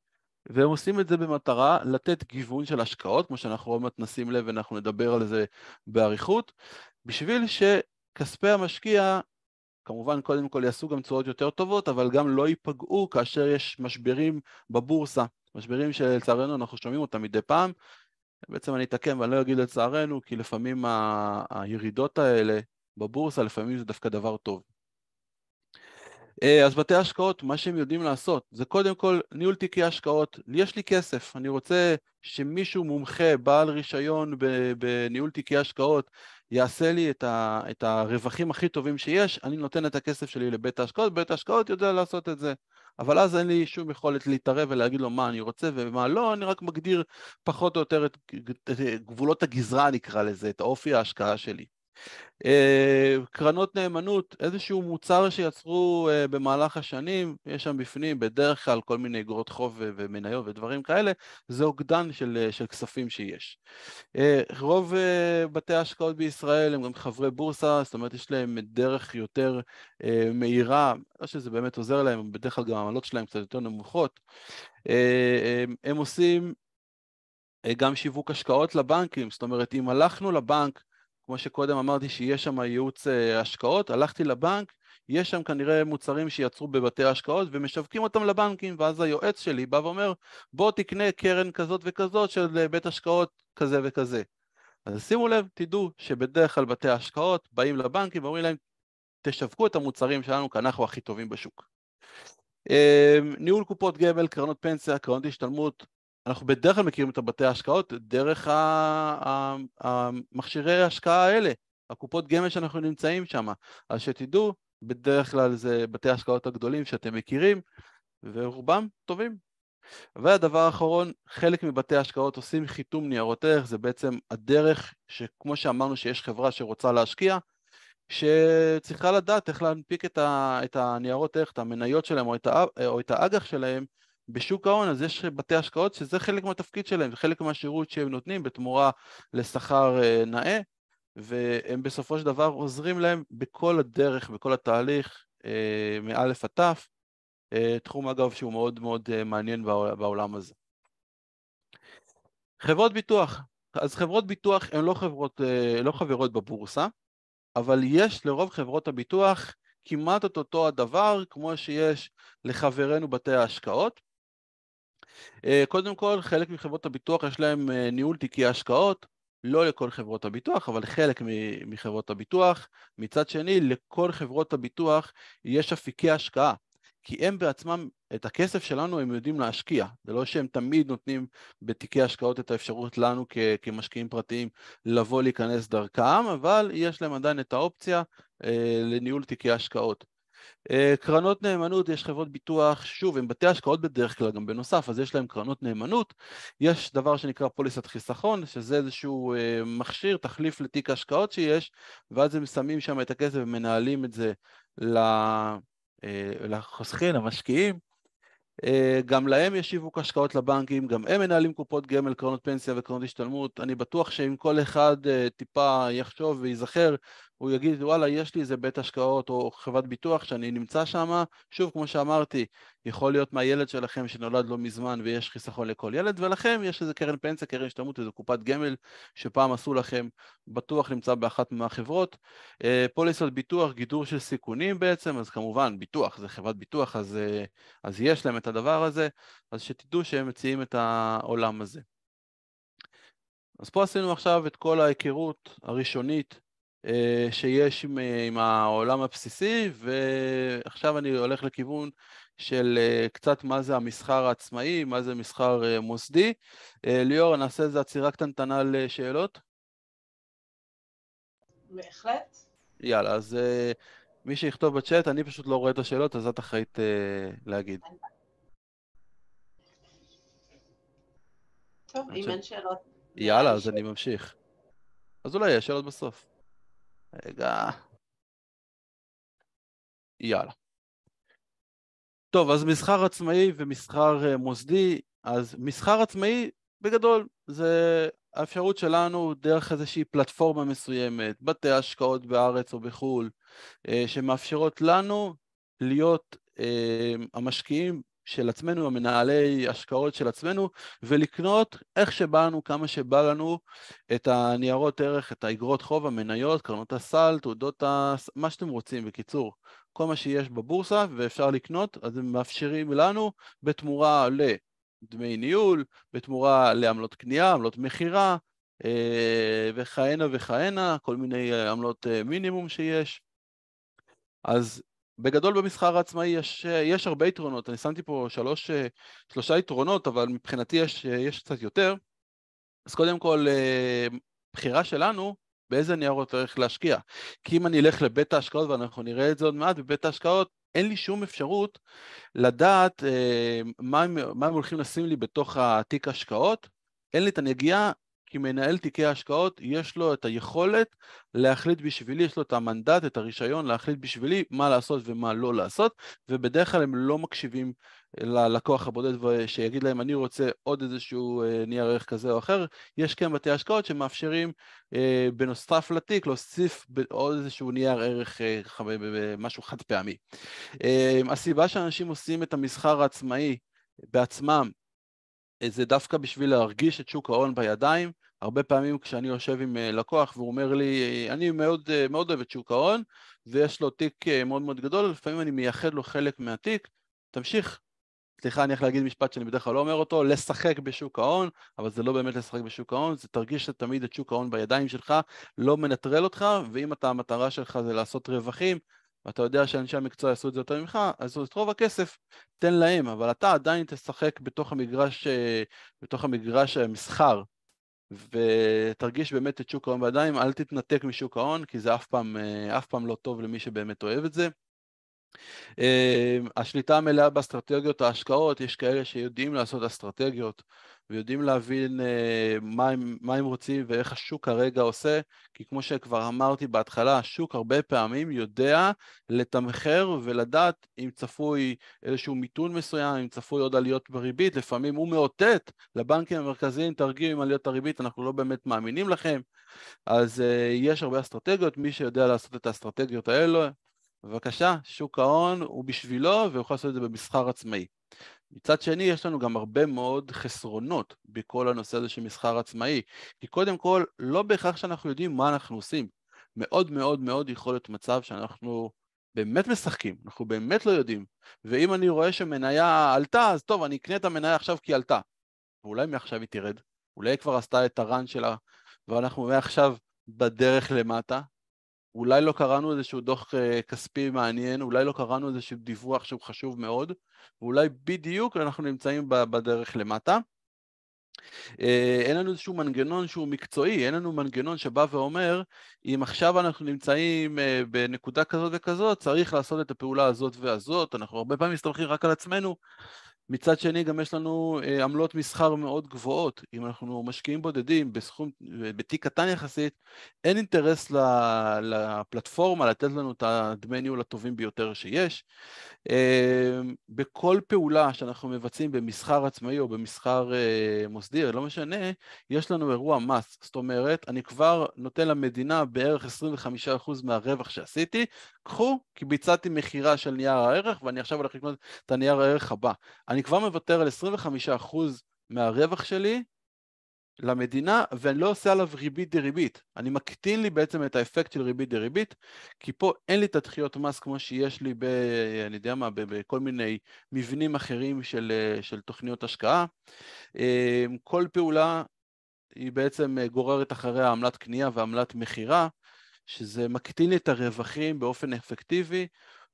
והם עושים את זה במטרה לתת גיוון של השקעות, כמו שאנחנו עוד מעט נשים לב ואנחנו נדבר על זה באריכות, בשביל שכספי המשקיע כמובן קודם כל יעשו גם תשואות יותר טובות, אבל גם לא ייפגעו כאשר יש משברים בבורסה, משברים שלצערנו אנחנו שומעים אותם מדי פעם, בעצם אני אתקן ואני לא אגיד לצערנו, כי לפעמים ה... הירידות האלה בבורסה, לפעמים זה דווקא דבר טוב. אה, אז בתי השקעות, מה שהם יודעים לעשות, זה קודם כל ניהול תיקי השקעות. יש לי כסף, אני רוצה שמישהו מומחה, בעל רישיון בניהול תיקי השקעות, יעשה לי את, ה, את הרווחים הכי טובים שיש, אני נותן את הכסף שלי לבית ההשקעות, בית ההשקעות יודע לעשות את זה. אבל אז אין לי שום יכולת להתערב ולהגיד לו מה אני רוצה ומה לא, אני רק מגדיר פחות או יותר את גבולות הגזרה נקרא לזה, את אופי ההשקעה שלי. אה, קרנות נאמנות, איזשהו מוצר שיצרו אה, במהלך השנים, יש שם בפנים בדרך כלל כל מיני אגרות חוב ומניות ודברים כאלה, זה אוגדן של, אה, של כספים שיש. רוב בתי ההשקעות בישראל הם גם חברי בורסה, זאת אומרת יש להם דרך יותר מהירה, לא שזה באמת עוזר להם, בדרך כלל גם העמלות שלהם קצת יותר נמוכות. הם עושים גם שיווק השקעות לבנקים, זאת אומרת אם הלכנו לבנק כמו שקודם אמרתי שיש שם ייעוץ אה, השקעות, הלכתי לבנק, יש שם כנראה מוצרים שיצרו בבתי ההשקעות ומשווקים אותם לבנקים, ואז היועץ שלי בא ואומר, בוא תקנה קרן כזאת וכזאת של אה, בית השקעות כזה וכזה. אז שימו לב, תדעו שבדרך כלל בתי ההשקעות באים לבנקים ואומרים להם, תשווקו את המוצרים שלנו כי אנחנו הכי טובים בשוק. אה, ניהול קופות גמל, קרנות פנסיה, קרנות השתלמות, אנחנו בדרך כלל מכירים את הבתי ההשקעות דרך המכשירי ההשקעה האלה, הקופות גמל שאנחנו נמצאים שם. אז שתדעו, בדרך כלל זה בתי ההשקעות הגדולים שאתם מכירים, ורובם טובים. והדבר האחרון, חלק מבתי ההשקעות עושים חיתום ניירות ערך, זה בעצם הדרך שכמו שאמרנו שיש חברה שרוצה להשקיע, שצריכה לדעת איך להנפיק את, ה, את הניירות ערך, את המניות שלהם או את, או את האג"ח שלהם בשוק ההון אז יש בתי השקעות שזה חלק מהתפקיד שלהם, זה חלק מהשירות שהם נותנים בתמורה לשכר אה, נאה, והם בסופו של דבר עוזרים להם בכל הדרך, בכל התהליך, אה, מאלף עד תף, אה, תחום אגב שהוא מאוד מאוד מעניין בעולם הזה. חברות ביטוח, אז חברות ביטוח הן לא, חברות, לא חברות בבורסה, אבל יש לרוב חברות הביטוח כמעט את אותו הדבר כמו שיש לחברינו בתי ההשקעות, אה, קודם כל, חלק מחברות הביטוח יש להם אה, ניהול תיקי השקעות, לא לכל חברות הביטוח, אבל חלק מחברות הביטוח. מצד שני, לכל חברות הביטוח יש אפיקי השקעה, כי הם בעצמם, את הכסף שלנו הם יודעים להשקיע. זה לא שהם תמיד נותנים בתיקי השקעות את האפשרות לנו כ- כמשקיעים פרטיים לבוא להיכנס דרכם, אבל יש להם עדיין את האופציה אה, לניהול תיקי השקעות. אה, קרנות נאמנות, יש חברות ביטוח, שוב, הם בתי השקעות בדרך כלל גם בנוסף, אז יש להם קרנות נאמנות, יש דבר שנקרא פוליסת חיסכון, שזה איזשהו אה, מכשיר, תחליף לתיק ההשקעות שיש, ואז הם שמים שם את הכסף ומנהלים את זה אה, לחוסכים, למשקיעים. גם להם יש שיווק השקעות לבנקים, גם הם מנהלים קופות גמל, קרנות פנסיה וקרנות השתלמות. אני בטוח שאם כל אחד טיפה יחשוב וייזכר הוא יגיד, וואלה, יש לי איזה בית השקעות או חברת ביטוח שאני נמצא שם. שוב, כמו שאמרתי, יכול להיות מהילד שלכם שנולד לא מזמן ויש חיסכון לכל ילד, ולכם יש איזה קרן פנסיה, קרן השתלמות, איזה קופת גמל שפעם עשו לכם, בטוח נמצא באחת מהחברות. אה, פוליסות ביטוח, גידור של סיכונים בעצם, אז כמובן, ביטוח, זה חברת ביטוח, אז, אה, אז יש להם את הדבר הזה, אז שתדעו שהם מציעים את העולם הזה. אז פה עשינו עכשיו את כל ההיכרות הראשונית אה, שיש עם, אה, עם העולם הבסיסי, ועכשיו אני הולך לכיוון של אה, קצת מה זה המסחר העצמאי, מה זה מסחר מוסדי. ליאור, נעשה איזו עצירה קטנטנה לשאלות. בהחלט. יאללה, אז מי שיכתוב בצ'אט, אני פשוט לא רואה את השאלות, אז את אחראית להגיד. טוב, אם אין שאלות. יאללה, אז אני ממשיך. אז אולי יש שאלות בסוף. רגע. יאללה. טוב, אז מסחר עצמאי ומסחר אה, מוסדי, אז מסחר עצמאי בגדול זה האפשרות שלנו דרך איזושהי פלטפורמה מסוימת, בתי השקעות בארץ או בחו"ל, אה, שמאפשרות לנו להיות אה, המשקיעים של עצמנו, המנהלי השקעות של עצמנו, ולקנות איך שבא לנו, כמה שבא לנו, את הניירות ערך, את האגרות חוב, המניות, קרנות הסל, תעודות הס... מה שאתם רוצים, בקיצור. כל מה שיש בבורסה ואפשר לקנות, אז הם מאפשרים לנו בתמורה לדמי ניהול, בתמורה לעמלות קנייה, עמלות מכירה, אה, וכהנה וכהנה, כל מיני אה, עמלות אה, מינימום שיש. אז בגדול במסחר העצמאי יש, יש הרבה יתרונות, אני שמתי פה שלוש, שלושה יתרונות, אבל מבחינתי יש, יש קצת יותר. אז קודם כל, אה, בחירה שלנו, באיזה ניירות צריך להשקיע. כי אם אני אלך לבית ההשקעות, ואנחנו נראה את זה עוד מעט, בבית ההשקעות אין לי שום אפשרות לדעת אה, מה, הם, מה הם הולכים לשים לי בתוך התיק השקעות, אין לי את הנגיעה כי מנהל תיקי ההשקעות יש לו את היכולת להחליט בשבילי, יש לו את המנדט, את הרישיון להחליט בשבילי מה לעשות ומה לא לעשות, ובדרך כלל הם לא מקשיבים אה, ללקוח הבודד שיגיד להם אני רוצה עוד איזשהו אה, נייר ערך כזה או אחר, יש כן בתי השקעות שמאפשרים אה, בנוסף לתיק להוסיף עוד איזשהו נייר ערך, משהו חד פעמי. הסיבה שאנשים עושים את המסחר העצמאי בעצמם זה דווקא בשביל להרגיש את שוק ההון בידיים. הרבה פעמים כשאני יושב עם אה, לקוח והוא אומר לי, אה, אני מאוד, אה, מאוד אוהב את שוק ההון, ויש לו תיק מאוד מאוד גדול, לפעמים אני מייחד לו חלק מהתיק, תמשיך. סליחה, אני הולך להגיד משפט שאני בדרך כלל לא אומר אותו, לשחק בשוק ההון, אבל זה לא באמת לשחק בשוק ההון, זה תרגיש תמיד את שוק ההון בידיים שלך, לא מנטרל אותך, ואם אתה, המטרה שלך זה לעשות רווחים, אתה יודע שאנשי המקצוע יעשו את זה יותר ממך, אז את רוב הכסף תן להם, אבל אתה עדיין תשחק בתוך המגרש, אה, בתוך המגרש המסחר, ותרגיש באמת את שוק ההון בידיים, אל תתנתק משוק ההון, כי זה אף פעם, אה, אף פעם לא טוב למי שבאמת אוהב את זה. אמ, השליטה המלאה באסטרטגיות ההשקעות, יש כאלה שיודעים לעשות אסטרטגיות ויודעים להבין אה, מה הם, מה הם רוצים ואיך השוק כרגע עושה, כי כמו שכבר אמרתי בהתחלה, השוק הרבה פעמים יודע לתמחר ולדעת אם צפוי איזשהו מיתון מסוים, אם צפוי עוד עליות בריבית, לפעמים הוא מאותת לבנקים המרכזיים, תרגיעו עם עליות הריבית, אנחנו לא באמת מאמינים לכם, אז uh, יש הרבה אסטרטגיות, מי שיודע לעשות את האסטרטגיות האלו, בבקשה, שוק ההון הוא בשבילו והוא יכול לעשות את זה במסחר עצמאי. מצד שני, יש לנו גם הרבה מאוד חסרונות בכל הנושא הזה של מסחר עצמאי, כי קודם כל, לא בהכרח שאנחנו יודעים מה אנחנו עושים. מאוד מאוד מאוד יכול להיות מצב שאנחנו באמת משחקים, אנחנו באמת לא יודעים. ואם אני רואה שמניה עלתה, אז טוב, אני אקנה את המניה עכשיו כי היא עלתה. ואולי מעכשיו היא תרד, אולי היא כבר עשתה את הרן שלה, ואנחנו מעכשיו בדרך למטה, אולי לא קראנו איזשהו דוח אה, כספי מעניין, אולי לא קראנו איזשהו דיווח שהוא חשוב מאוד, ואולי בדיוק אנחנו נמצאים בדרך למטה. אה, אין לנו איזשהו מנגנון שהוא מקצועי, אין לנו מנגנון שבא ואומר, אם עכשיו אנחנו נמצאים אה, בנקודה כזאת וכזאת, צריך לעשות את הפעולה הזאת והזאת, אנחנו הרבה פעמים מסתמכים רק על עצמנו, מצד שני, גם יש לנו אה, עמלות מסחר מאוד גבוהות. אם אנחנו משקיעים בודדים בסכום, אה, בתיק קטן יחסית, אין אינטרס לפלטפורמה לתת לנו את הדמי ניהול הטובים ביותר שיש. אה, בכל פעולה שאנחנו מבצעים במסחר עצמאי או במסחר מוסדי, לא משנה, יש לנו אירוע מס. זאת אומרת, אני כבר נותן למדינה בערך 25% מהרווח שעשיתי, קחו, כי ביצעתי מכירה של נייר הערך, ואני עכשיו הולך לקנות את הנייר הערך הבא. אני כבר מוותר על 25% מהרווח שלי למדינה, ואני לא עושה עליו ריבית דריבית. אני מקטין לי בעצם את האפקט של ריבית דריבית, כי פה אין לי את הדחיות מס כמו שיש לי ב... אני יודע מה, בכל מיני מבנים אחרים של, של תוכניות השקעה. אמ, כל פעולה היא בעצם גוררת אחריה עמלת קנייה ועמלת מכירה, שזה מקטין את הרווחים באופן אפקטיבי,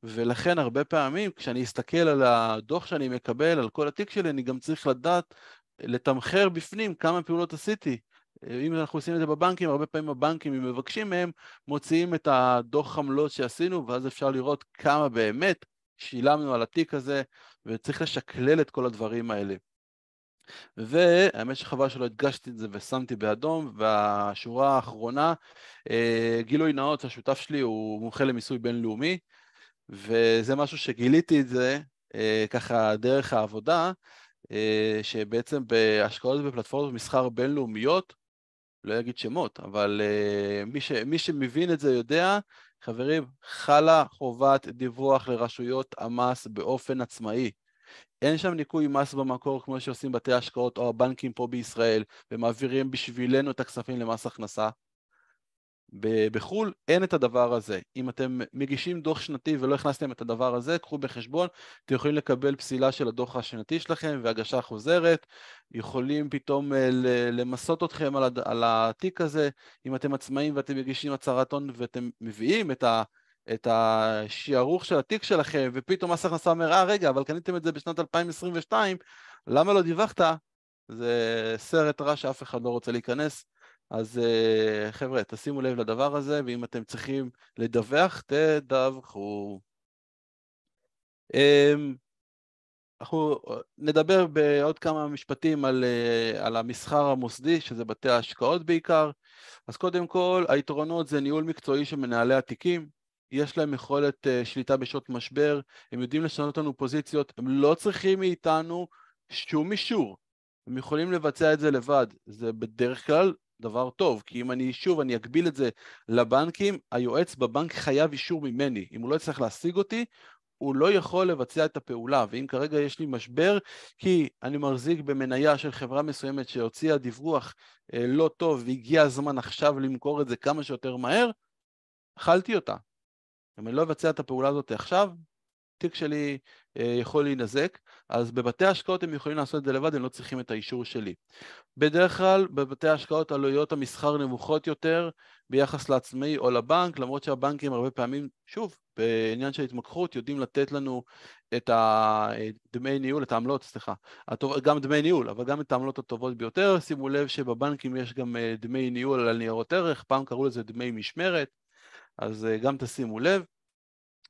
ולכן הרבה פעמים כשאני אסתכל על הדוח שאני מקבל, על כל התיק שלי, אני גם צריך לדעת לתמחר בפנים כמה פעולות עשיתי. אם אנחנו עושים את זה בבנקים, הרבה פעמים הבנקים, אם מבקשים מהם, מוציאים את הדוח עמלות שעשינו, ואז אפשר לראות כמה באמת שילמנו על התיק הזה, וצריך לשקלל את כל הדברים האלה. והאמת שחבל שלא הדגשתי את זה ושמתי באדום, והשורה האחרונה, אה, גילוי נאות, השותף שלי הוא מומחה למיסוי בינלאומי, וזה משהו שגיליתי את זה אה, ככה דרך העבודה, אה, שבעצם בהשקעות בפלטפורמות מסחר בינלאומיות, לא אגיד שמות, אבל אה, מי, ש, מי שמבין את זה יודע, חברים, חלה חובת דיווח לרשויות המס באופן עצמאי. אין שם ניכוי מס במקור כמו שעושים בתי השקעות או הבנקים פה בישראל, ומעבירים בשבילנו את הכספים למס הכנסה. בחו"ל אין את הדבר הזה. אם אתם מגישים דוח שנתי ולא הכנסתם את הדבר הזה, קחו בחשבון, אתם יכולים לקבל פסילה של הדוח השנתי שלכם והגשה חוזרת, יכולים פתאום אה, למסות אתכם על, על התיק הזה, אם אתם עצמאים ואתם מגישים הצהרת הון ואתם מביאים את ה... את השערוך של התיק שלכם, ופתאום מס הכנסה אומר, אה רגע, אבל קניתם את זה בשנת 2022, למה לא דיווחת? זה סרט רע שאף אחד לא רוצה להיכנס, אז אה, חבר'ה, תשימו לב לדבר הזה, ואם אתם צריכים לדווח, תדווחו. אמ, אנחנו אה, נדבר בעוד כמה משפטים על, אה, על המסחר המוסדי, שזה בתי ההשקעות בעיקר. אז קודם כל, היתרונות זה ניהול מקצועי של מנהלי התיקים. יש להם יכולת שליטה בשעות משבר, הם יודעים לשנות לנו פוזיציות, הם לא צריכים מאיתנו שום אישור. הם יכולים לבצע את זה לבד. זה בדרך כלל דבר טוב, כי אם אני, שוב, אני אגביל את זה לבנקים, היועץ בבנק חייב אישור ממני. אם הוא לא יצטרך להשיג אותי, הוא לא יכול לבצע את הפעולה, ואם כרגע יש לי משבר כי אני מחזיק במניה של חברה מסוימת שהוציאה דיווח אה, לא טוב והגיע הזמן עכשיו למכור את זה כמה שיותר מהר, אכלתי אותה. אם אני לא אבצע את הפעולה הזאת עכשיו, התיק שלי אה, יכול להינזק, אז בבתי ההשקעות הם יכולים לעשות את זה לבד, הם לא צריכים את האישור שלי. בדרך כלל בבתי ההשקעות עלויות המסחר נמוכות יותר ביחס לעצמאי או לבנק, למרות שהבנקים הרבה פעמים, שוב, בעניין של התמקחות, יודעים לתת לנו את הדמי ניהול, את העמלות, סליחה, הטוב, גם דמי ניהול, אבל גם את העמלות הטובות ביותר. שימו לב שבבנקים יש גם אה, דמי ניהול על ניירות ערך, פעם קראו לזה דמי משמרת, אז אה, גם תשימו לב.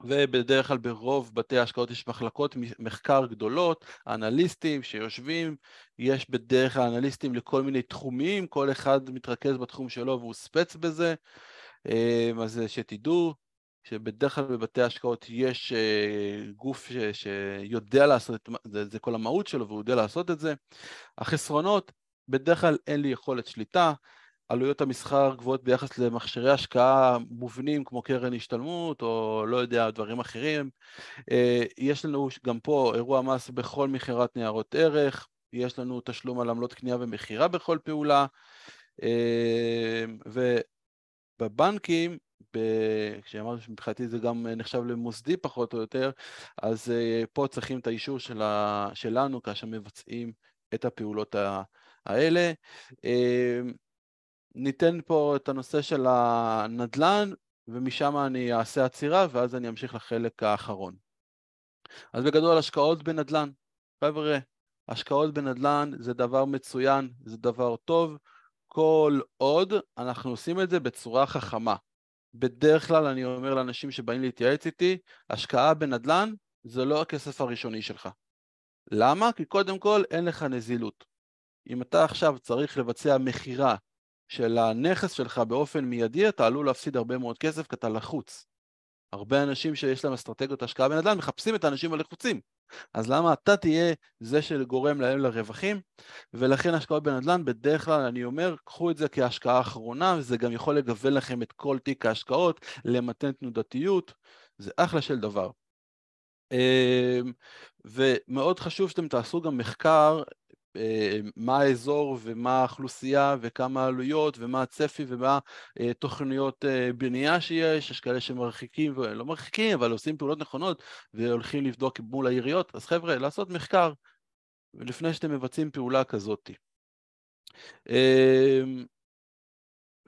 ובדרך כלל ברוב בתי ההשקעות יש מחלקות מחקר גדולות, אנליסטים שיושבים, יש בדרך כלל אנליסטים לכל מיני תחומים, כל אחד מתרכז בתחום שלו והוא ספץ בזה, אמ, אז שתדעו שבדרך כלל בבתי ההשקעות יש אה, גוף ש, שיודע לעשות את זה, זה כל המהות שלו והוא יודע לעשות את זה. החסרונות, בדרך כלל אין לי יכולת שליטה, עלויות המסחר גבוהות ביחס למכשירי השקעה מובנים כמו קרן השתלמות או לא יודע, דברים אחרים. אה, יש לנו גם פה אירוע מס בכל מכירת ניירות ערך, יש לנו תשלום על עמלות קנייה ומכירה בכל פעולה, אה, ובבנקים ב... כשאמרנו שמבחינתי זה גם נחשב למוסדי פחות או יותר, אז אה, פה צריכים את האישור של שלנו כאשר מבצעים את הפעולות האלה. ניתן פה את הנושא של הנדל"ן, ומשם אני אעשה עצירה, ואז אני אמשיך לחלק האחרון. אז בגדול, השקעות בנדל"ן. חבר'ה, השקעות בנדל"ן זה דבר מצוין, זה דבר טוב, כל עוד אנחנו עושים את זה בצורה חכמה. בדרך כלל אני אומר לאנשים שבאים להתייעץ איתי, השקעה בנדל"ן זה לא הכסף הראשוני שלך. למה? כי קודם כל אין לך נזילות. אם אתה עכשיו צריך לבצע מכירה של הנכס שלך באופן מיידי, אתה עלול להפסיד הרבה מאוד כסף כי אתה לחוץ. הרבה אנשים שיש להם אסטרטגיות השקעה בנדל"ן מחפשים את האנשים הלחוצים. אז למה אתה תהיה זה שגורם להם לרווחים? ולכן השקעות בנדל"ן, בדרך כלל אני אומר, קחו את זה כהשקעה אחרונה, וזה גם יכול לגוון לכם את כל תיק ההשקעות, למתן תנודתיות, זה אחלה של דבר. אמ, ומאוד חשוב שאתם תעשו גם מחקר מה האזור ומה האוכלוסייה וכמה העלויות ומה הצפי ומה אה, תוכניות אה, בנייה שיש, יש כאלה שמרחיקים ולא מרחיקים, אבל עושים פעולות נכונות והולכים לבדוק מול העיריות, אז חבר'ה, לעשות מחקר לפני שאתם מבצעים פעולה כזאת. אמ,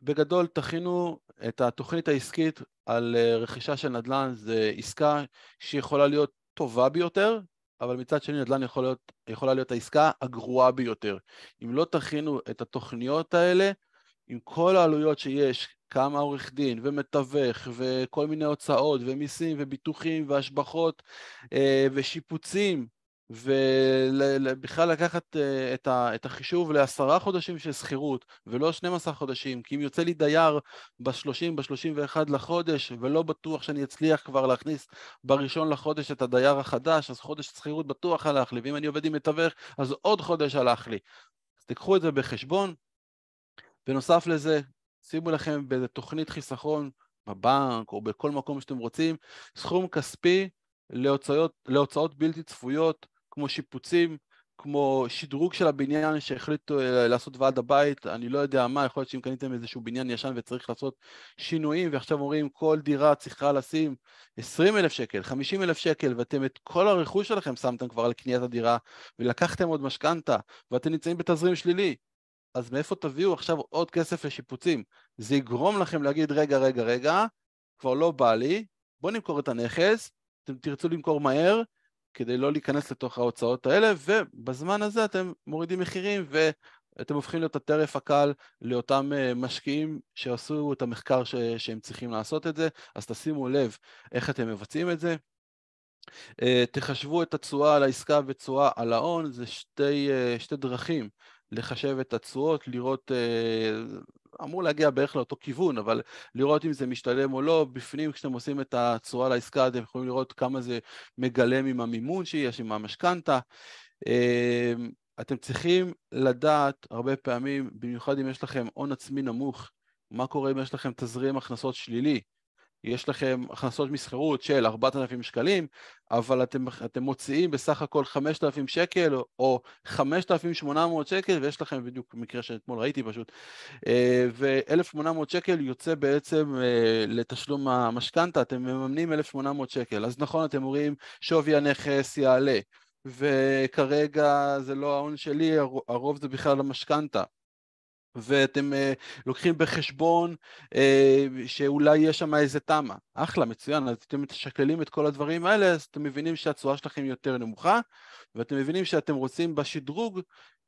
בגדול תכינו את התוכנית העסקית על אה, רכישה של נדל"ן, זו עסקה שיכולה להיות טובה ביותר, אבל מצד שני נדל"ן יכול להיות, יכולה להיות העסקה הגרועה ביותר. אם לא תכינו את התוכניות האלה, עם כל העלויות שיש, כמה עורך דין ומתווך וכל מיני הוצאות ומיסים וביטוחים והשבחות אה, ושיפוצים ובכלל לקחת אה, את, ה, את החישוב לעשרה חודשים של שכירות ולא 12 חודשים כי אם יוצא לי דייר ב-30, ב-31 לחודש ולא בטוח שאני אצליח כבר להכניס בראשון לחודש את הדייר החדש אז חודש שכירות בטוח הלך לי ואם אני עובד עם מתווך אז עוד חודש הלך לי אז תיקחו את זה בחשבון בנוסף לזה שימו לכם באיזה תוכנית חיסכון בבנק או בכל מקום שאתם רוצים סכום כספי להוצאות, להוצאות בלתי צפויות כמו שיפוצים, כמו שדרוג של הבניין שהחליטו אה, לעשות ועד הבית, אני לא יודע מה, יכול להיות שאם קניתם איזשהו בניין ישן וצריך לעשות שינויים, ועכשיו אומרים כל דירה צריכה לשים 20 אלף שקל, 50 אלף שקל, ואתם את כל הרכוש שלכם שמתם כבר על קניית הדירה, ולקחתם עוד משכנתה, ואתם נמצאים בתזרים שלילי, אז מאיפה תביאו עכשיו עוד כסף לשיפוצים? זה יגרום לכם להגיד, רגע, רגע, רגע, כבר לא בא לי, בואו נמכור את הנכס, אתם תרצו למכור מהר, כדי לא להיכנס לתוך ההוצאות האלה, ובזמן הזה אתם מורידים מחירים ואתם הופכים להיות הטרף הקל לאותם אה, משקיעים שעשו את המחקר ש- שהם צריכים לעשות את זה, אז תשימו לב איך אתם מבצעים את זה. אה, תחשבו את התשואה על העסקה ותשואה על ההון, זה שתי, אה, שתי דרכים לחשב את התשואות, לראות אמור להגיע בערך לאותו כיוון, אבל לראות אם זה משתלם או לא, בפנים כשאתם עושים את הצורה לעסקה אתם יכולים לראות כמה זה מגלם עם המימון שיש, עם המשכנתה. אמ, אתם צריכים לדעת הרבה פעמים, במיוחד אם יש לכם הון עצמי נמוך, מה קורה אם יש לכם תזרים הכנסות שלילי. יש לכם הכנסות משכירות של 4,000 שקלים, אבל אתם, אתם מוציאים בסך הכל 5,000 שקל או 5,800 שקל, ויש לכם בדיוק מקרה שאתמול ראיתי פשוט, אה, ו-1,800 שקל יוצא בעצם אה, לתשלום המשכנתה, אתם מממנים 1,800 שקל. אז נכון, אתם אומרים שווי הנכס יעלה, וכרגע זה לא ההון שלי, הרוב זה בכלל המשכנתה. ואתם uh, לוקחים בחשבון uh, שאולי יש שם איזה תמה. אחלה, מצוין, אז אתם משקללים את כל הדברים האלה, אז אתם מבינים שהתשואה שלכם יותר נמוכה, ואתם מבינים שאתם רוצים בשדרוג,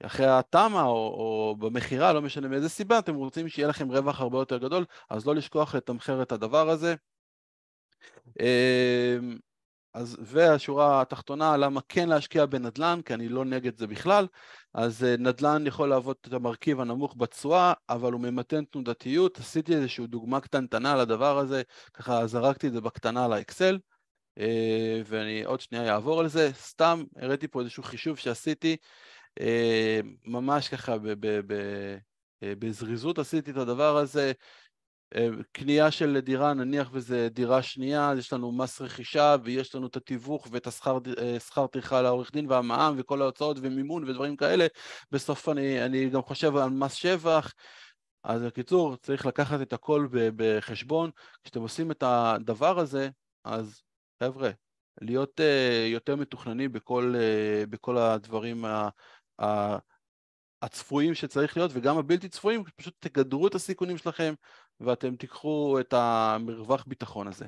אחרי התמה או, או במכירה, לא משנה מאיזה סיבה, אתם רוצים שיהיה לכם רווח הרבה יותר גדול, אז לא לשכוח לתמחר את הדבר הזה. Uh, אז, והשורה התחתונה, למה כן להשקיע בנדל"ן, כי אני לא נגד זה בכלל, אז אה, נדל"ן יכול להוות את המרכיב הנמוך בתשואה, אבל הוא ממתן תנודתיות, עשיתי איזושהי דוגמה קטנטנה לדבר הזה, ככה זרקתי את זה בקטנה לאקסל, אה, ואני עוד שנייה אעבור על זה, סתם הראיתי פה איזשהו חישוב שעשיתי, אה, ממש ככה ב- ב- ב- בזריזות עשיתי את הדבר הזה, אה, קנייה של דירה, נניח וזו דירה שנייה, אז יש לנו מס רכישה ויש לנו את התיווך ואת השכר אה, טרחה לעורך דין והמע"מ וכל ההוצאות ומימון ודברים כאלה. בסוף אני, אני גם חושב על מס שבח. אז בקיצור, צריך לקחת את הכל בחשבון. כשאתם עושים את הדבר הזה, אז חבר'ה, להיות אה, יותר מתוכננים בכל, בכל הדברים ה, ה, הצפויים שצריך להיות, וגם הבלתי צפויים, פשוט תגדרו את הסיכונים שלכם, ואתם תיקחו את המרווח ביטחון הזה.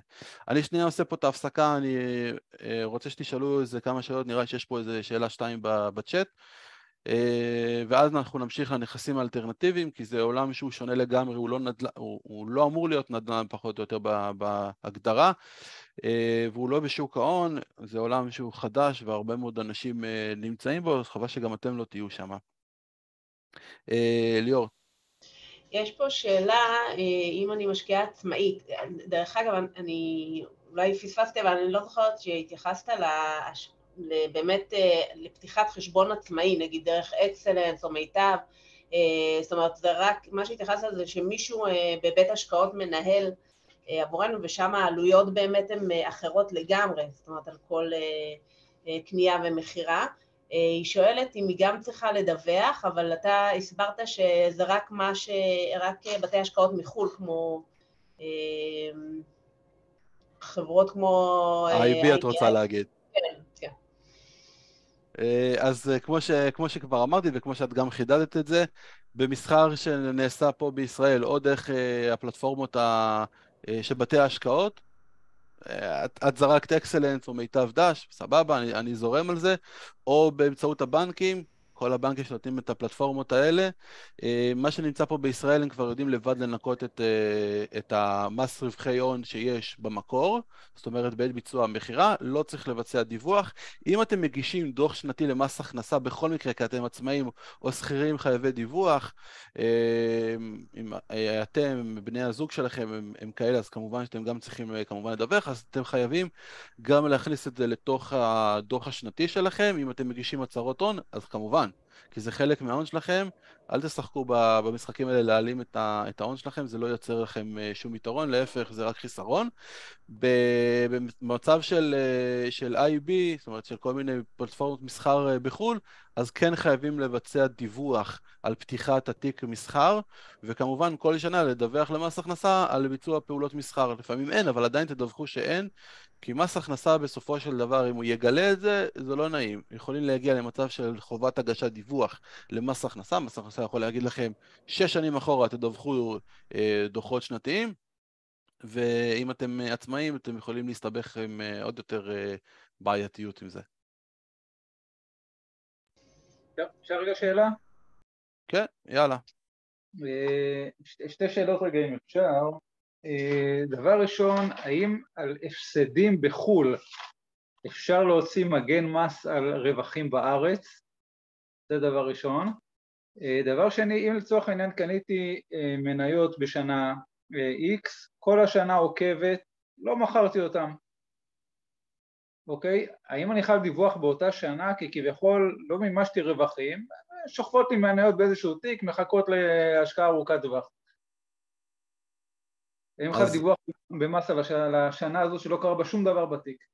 אני שנייה עושה פה את ההפסקה, אני אה, רוצה שתשאלו איזה כמה שאלות, נראה שיש פה איזה שאלה שתיים בצ'אט, אה, ואז אנחנו נמשיך לנכסים האלטרנטיביים, כי זה עולם שהוא שונה לגמרי, הוא לא, נדל... הוא, הוא לא אמור להיות נדל"ן פחות או יותר בהגדרה, אה, והוא לא בשוק ההון, זה עולם שהוא חדש והרבה מאוד אנשים נמצאים בו, אז חבל שגם אתם לא תהיו שם. ליאור, יש פה שאלה, אה, אם אני משקיעה עצמאית, דרך אגב, אני אולי פספסתי, אבל אני לא זוכרת שהתייחסת לה, באמת אה, לפתיחת חשבון עצמאי, נגיד דרך אקסלנס או מיטב, אה, זאת אומרת, זה רק, מה שהתייחסת זה שמישהו בבית השקעות מנהל עבורנו, ושם העלויות באמת הן אחרות לגמרי, זאת אומרת, על כל קנייה ומכירה. היא שואלת אם היא גם צריכה לדווח, אבל אתה הסברת שזה רק מה ש... רק בתי השקעות מחו"ל, כמו... אה, חברות כמו... אה, IB את רוצה להגיד. כן, כן. אה, אז כמו, ש, כמו שכבר אמרתי וכמו שאת גם חידדת את זה, במסחר שנעשה פה בישראל או דרך הפלטפורמות ה, שבתי ההשקעות, את, את זרקת אקסלנס או מיטב דש, סבבה, אני, אני זורם על זה, או באמצעות הבנקים, כל הבנקים שנותנים את הפלטפורמות האלה, אה, מה שנמצא פה בישראל הם כבר יודעים לבד לנקות את, אה, את המס רווחי הון שיש במקור, זאת אומרת בעת ביצוע המכירה, לא צריך לבצע דיווח. אם אתם מגישים דוח שנתי למס הכנסה בכל מקרה, כי אתם עצמאים או שכירים חייבי דיווח, אה, אם אתם, בני הזוג שלכם הם, הם כאלה, אז כמובן שאתם גם צריכים כמובן לדווח, אז אתם חייבים גם להכניס את זה לתוך הדוח השנתי שלכם, אם אתם מגישים הצהרות הון, אז כמובן. כי זה חלק מההון שלכם, אל תשחקו במשחקים האלה להעלים את, את ההון שלכם, זה לא יוצר לכם אה, שום יתרון, להפך, זה רק חיסרון. במצב של, אה, של IB, זאת אומרת של כל מיני פלטפורמות מסחר אה, בחו"ל, אז כן חייבים לבצע דיווח על פתיחת התיק מסחר, וכמובן כל שנה לדווח למס הכנסה על ביצוע פעולות מסחר. לפעמים אין, אבל עדיין תדווחו שאין, כי מס הכנסה בסופו של דבר, אם הוא יגלה את זה, זה לא נעים. יכולים להגיע למצב של חובת הגשת דיווח למס הכנסה, מס הכנסה יכול להגיד לכם, שש שנים אחורה תדווחו אה, דוחות שנתיים, ואם אתם אה, עצמאים, אתם יכולים להסתבך עם אה, עוד יותר אה, בעייתיות עם זה. אפשר רגע שאלה? כן, יאללה. אה, שתי שאלות רגע אם אפשר. אה, דבר ראשון, האם על הפסדים בחו"ל אפשר להוציא מגן מס על רווחים בארץ? זה דבר ראשון. אה, דבר שני, אם לצורך העניין קניתי מניות בשנה X, כל השנה עוקבת, לא מכרתי אותן, אוקיי? האם אני חייב דיווח באותה שנה כי כביכול לא מימשתי רווחים, שוכבות לי מניות באיזשהו תיק, מחכות להשקעה ארוכת טווח. האם חייב דיווח במס על השנה הזו שלא קרה בה שום דבר בתיק?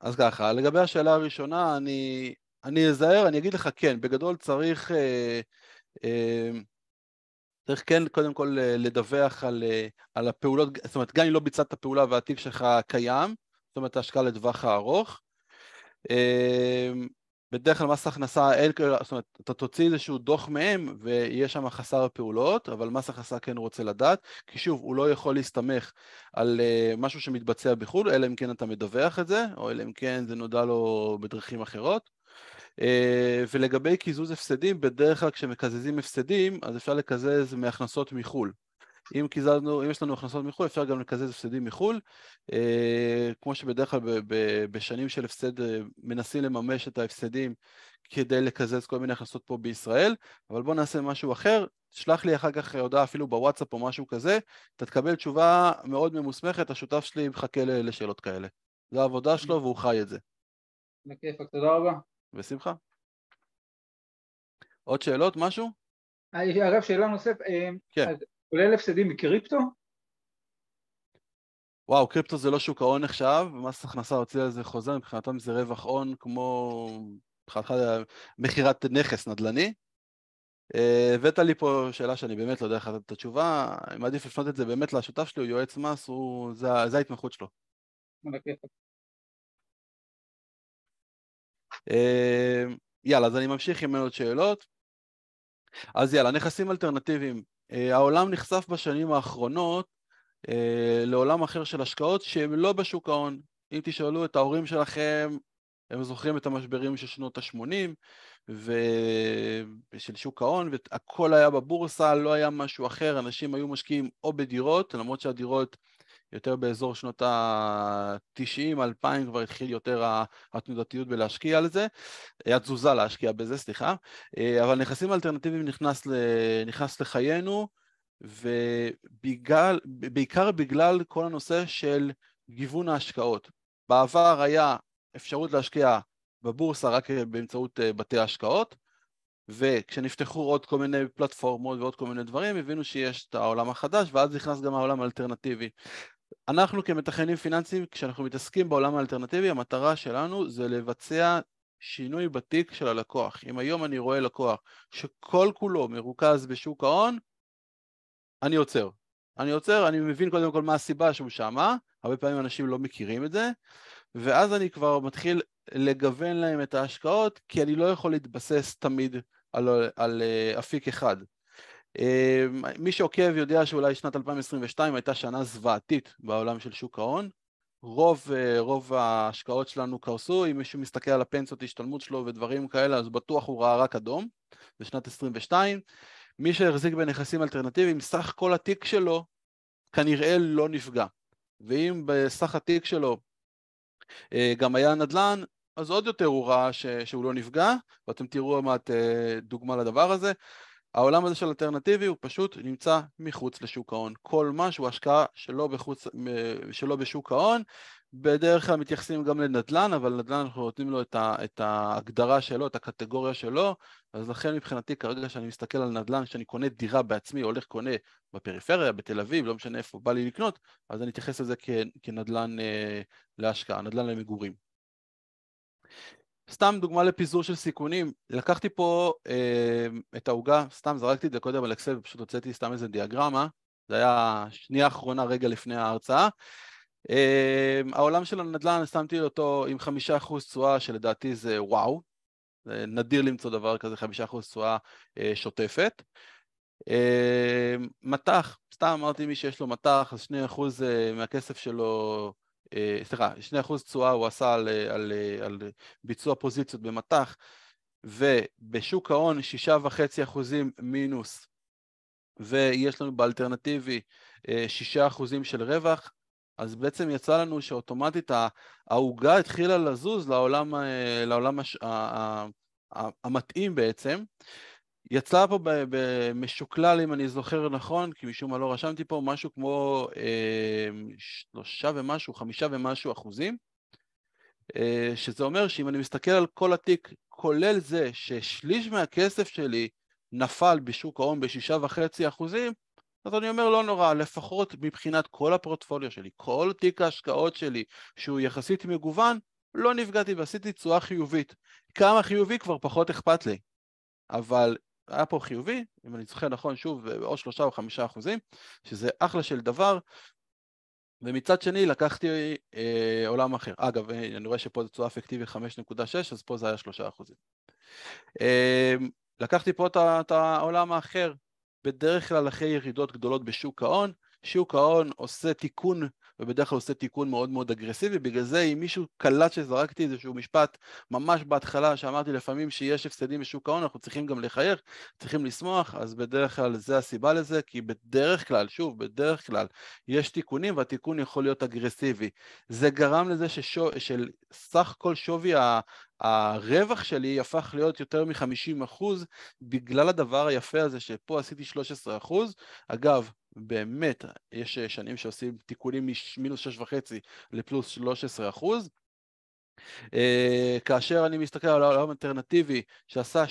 אז ככה, לגבי השאלה הראשונה, אני, אני אזהר, אני אגיד לך כן, בגדול צריך, אה, אה, צריך כן קודם כל אה, לדווח על, אה, על הפעולות, זאת אומרת, גם אם לא ביצעת פעולה והתיק שלך קיים, זאת אומרת ההשקעה לטווח הארוך. אמ, בדרך כלל מס הכנסה, אין, זאת אומרת, אתה תוציא איזשהו דוח מהם ויהיה שם חסר פעולות, אבל מס הכנסה כן רוצה לדעת, כי שוב, הוא לא יכול להסתמך על אה, משהו שמתבצע בחו"ל, אלא אם כן אתה מדווח את זה, או אלא אם כן זה נודע לו בדרכים אחרות. אה, ולגבי קיזוז הפסדים, בדרך כלל כשמקזזים הפסדים, אז אפשר לקזז מהכנסות מחו"ל. אם קיזזנו, לא, אם יש לנו הכנסות מחו"ל, אפשר גם לקזז הפסדים מחו"ל. אה, כמו שבדרך כלל ב, ב, בשנים של הפסד אה, מנסים לממש את ההפסדים כדי לקזז כל מיני הכנסות פה בישראל, אבל בואו נעשה משהו אחר, תשלח לי אחר כך הודעה אפילו בוואטסאפ או משהו כזה, אתה תקבל תשובה מאוד ממוסמכת, השותף שלי מחכה לשאלות כאלה. זו העבודה שלו והוא חי את זה. בכיפק, תודה רבה. בשמחה. עוד שאלות, משהו? אה, אגב, שאלה נוספת. אה, כן. אז כולל הפסדים מקריפטו? וואו, קריפטו זה לא שוק ההון עכשיו, מס הכנסה הוציא על זה חוזה, מבחינתם זה רווח הון כמו מבחינתך מכירת נכס נדל"ני. אה, הבאת לי פה שאלה שאני באמת לא יודע איך לתת את התשובה, אני מעדיף לפנות את זה באמת לשותף שלי, הוא יועץ מס, הוא, זה, זה ההתמחות שלו. אוקיי. אה, יאללה, אז אני ממשיך עם עוד שאלות. אז יאללה, נכסים אלטרנטיביים. אה, העולם נחשף בשנים האחרונות אה, לעולם אחר של השקעות שהם לא בשוק ההון. אם תשאלו את ההורים שלכם, הם זוכרים את המשברים של שנות ה-80 ושל שוק ההון, והכל היה בבורסה, לא היה משהו אחר, אנשים היו משקיעים או בדירות, למרות שהדירות יותר באזור שנות ה-90-2000 כבר התחיל יותר התנודתיות בלהשקיע על זה, התזוזה להשקיע בזה, סליחה, אה, אבל נכסים אלטרנטיביים נכנס, ל... נכנס לחיינו, ובעיקר בגלל כל הנושא של גיוון ההשקעות. בעבר היה אפשרות להשקיע בבורסה רק באמצעות אה, בתי השקעות, וכשנפתחו עוד כל מיני פלטפורמות ועוד כל מיני דברים, הבינו שיש את העולם החדש, ואז נכנס גם העולם האלטרנטיבי. אנחנו כמתכננים פיננסיים, כשאנחנו מתעסקים בעולם האלטרנטיבי, המטרה שלנו זה לבצע שינוי בתיק של הלקוח. אם היום אני רואה לקוח שכל כולו מרוכז בשוק ההון, אני עוצר. אני עוצר, אני מבין קודם כל מה הסיבה שהוא שמה, הרבה פעמים אנשים לא מכירים את זה, ואז אני כבר מתחיל לגוון להם את ההשקעות, כי אני לא יכול להתבסס תמיד על, על, על אה, אפיק אחד. אמ, מי שעוקב יודע שאולי שנת 2022 הייתה שנה זוועתית בעולם של שוק ההון. רוב, אה, רוב ההשקעות שלנו קרסו, אם מישהו מסתכל על הפנסיות השתלמות שלו ודברים כאלה, אז בטוח הוא ראה רק אדום בשנת 22. מי שהחזיק בנכסים אלטרנטיביים, סך כל התיק שלו כנראה לא נפגע. ואם בסך התיק שלו אה, גם היה נדל"ן, אז עוד יותר הוא ראה שהוא לא נפגע, ואתם תראו עוד מעט אה, דוגמה לדבר הזה. העולם הזה של אלטרנטיבי הוא פשוט נמצא מחוץ לשוק ההון. כל מה שהוא השקעה שלא, בחוץ, שלא בשוק ההון, בדרך כלל מתייחסים גם לנדל"ן, אבל נדל"ן אנחנו נותנים לו את, ה, את ההגדרה שלו, את הקטגוריה שלו, אז לכן מבחינתי כרגע כשאני מסתכל על נדל"ן, כשאני קונה דירה בעצמי, הולך קונה בפריפריה, בתל אביב, לא משנה איפה בא לי לקנות, אז אני אתייחס לזה כנדל"ן אה, להשקעה, נדל"ן למגורים. סתם דוגמה לפיזור של סיכונים, לקחתי פה אה, את העוגה, סתם זרקתי את זה קודם על אקסל ופשוט הוצאתי סתם איזה דיאגרמה, זה היה שנייה האחרונה רגע לפני ההרצאה. אה, העולם של הנדל"ן, שמתי אותו עם חמישה אחוז תשואה שלדעתי זה וואו, זה נדיר למצוא דבר כזה, חמישה אחוז תשואה אה, שוטפת. אה, מטח, סתם אמרתי מי שיש לו מטח, אז שני אחוז אה, מהכסף שלו אה, סליחה, 2% תשואה הוא עשה על, אה, על, אה, על ביצוע פוזיציות במטח, ובשוק ההון 6.5% מינוס, ויש לנו באלטרנטיבי 6% של רווח, אז בעצם יצא לנו שאוטומטית העוגה התחילה לזוז לעולם, לעולם הש... ה, ה, ה, המתאים בעצם. יצא פה במשוקלל, אם אני זוכר נכון, כי משום מה לא רשמתי פה, משהו כמו אה, שלושה ומשהו, חמישה ומשהו אחוזים, אה, שזה אומר שאם אני מסתכל על כל התיק, כולל זה ששליש מהכסף שלי נפל בשוק ההון בשישה וחצי אחוזים, אז אני אומר לא נורא, לפחות מבחינת כל הפורטפוליו שלי, כל תיק ההשקעות שלי, שהוא יחסית מגוון, לא נפגעתי ועשיתי תשואה חיובית. כמה חיובי כבר פחות אכפת לי. אבל היה פה חיובי, אם אני זוכר נכון, שוב, בעוד שלושה או חמישה אחוזים, שזה אחלה של דבר, ומצד שני לקחתי אה, עולם אחר. אגב, אה, אני רואה שפה זה תשואה אפקטיבית 5.6, אז פה זה היה 3 אחוזים. אה, לקחתי פה את, את העולם האחר, בדרך כלל אחרי ירידות גדולות בשוק ההון, שוק ההון עושה תיקון ובדרך כלל עושה תיקון מאוד מאוד אגרסיבי, בגלל זה אם מישהו קלט שזרקתי איזשהו משפט ממש בהתחלה, שאמרתי לפעמים שיש הפסדים בשוק ההון, אנחנו צריכים גם לחייך, צריכים לשמוח, אז בדרך כלל זה הסיבה לזה, כי בדרך כלל, שוב, בדרך כלל, יש תיקונים והתיקון יכול להיות אגרסיבי. זה גרם לזה שסך כל שווי הרווח שלי הפך להיות יותר מ-50% בגלל הדבר היפה הזה שפה עשיתי 13%. אגב, באמת, יש אה, שנים שעושים תיקונים ממינוס 6.5 לפלוס 13%. Uh, אה, כאשר אני מסתכל על העולם האלטרנטיבי שעשה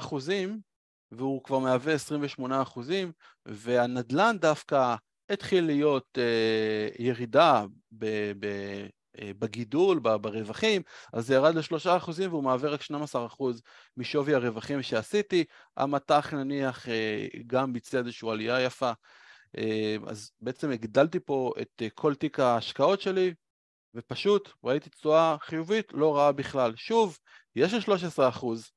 7% והוא כבר מהווה 28% והנדל"ן דווקא התחיל להיות uh, ירידה ב, ב, אה, בגידול, ברווחים, אז זה ירד לשלושה אחוזים והוא מעביר רק 12 אחוז משווי הרווחים שעשיתי. המטח נניח אה, גם ביצע איזושהי עלייה יפה, אה, אז בעצם הגדלתי פה את כל תיק ההשקעות שלי, ופשוט ראיתי תשואה חיובית לא רעה בכלל. שוב, יש לי 13 אחוז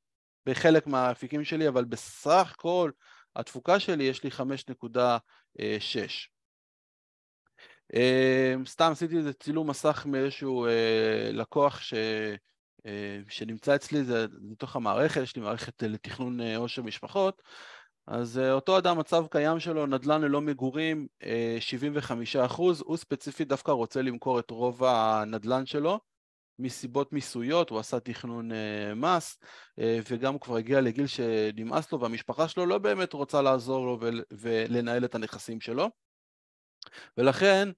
בחלק מהאפיקים שלי, אבל בסך כל התפוקה שלי יש לי 5.6. אמ, סתם עשיתי איזה צילום מסך מאיזשהו אה, לקוח ש... אה, שנמצא אצלי, זה מתוך המערכת, יש לי מערכת אה, לתכנון עושר משפחות, אז אותו אדם, מצב קיים שלו, נדל"ן ללא מגורים, 75 אחוז, הוא ספציפית דווקא רוצה למכור את רוב הנדל"ן שלו, מסיבות מיסויות, הוא עשה תכנון מס, וגם הוא כבר הגיע לגיל שנמאס לו, והמשפחה שלו לא באמת רוצה לעזור לו ולנהל את הנכסים שלו. ולכן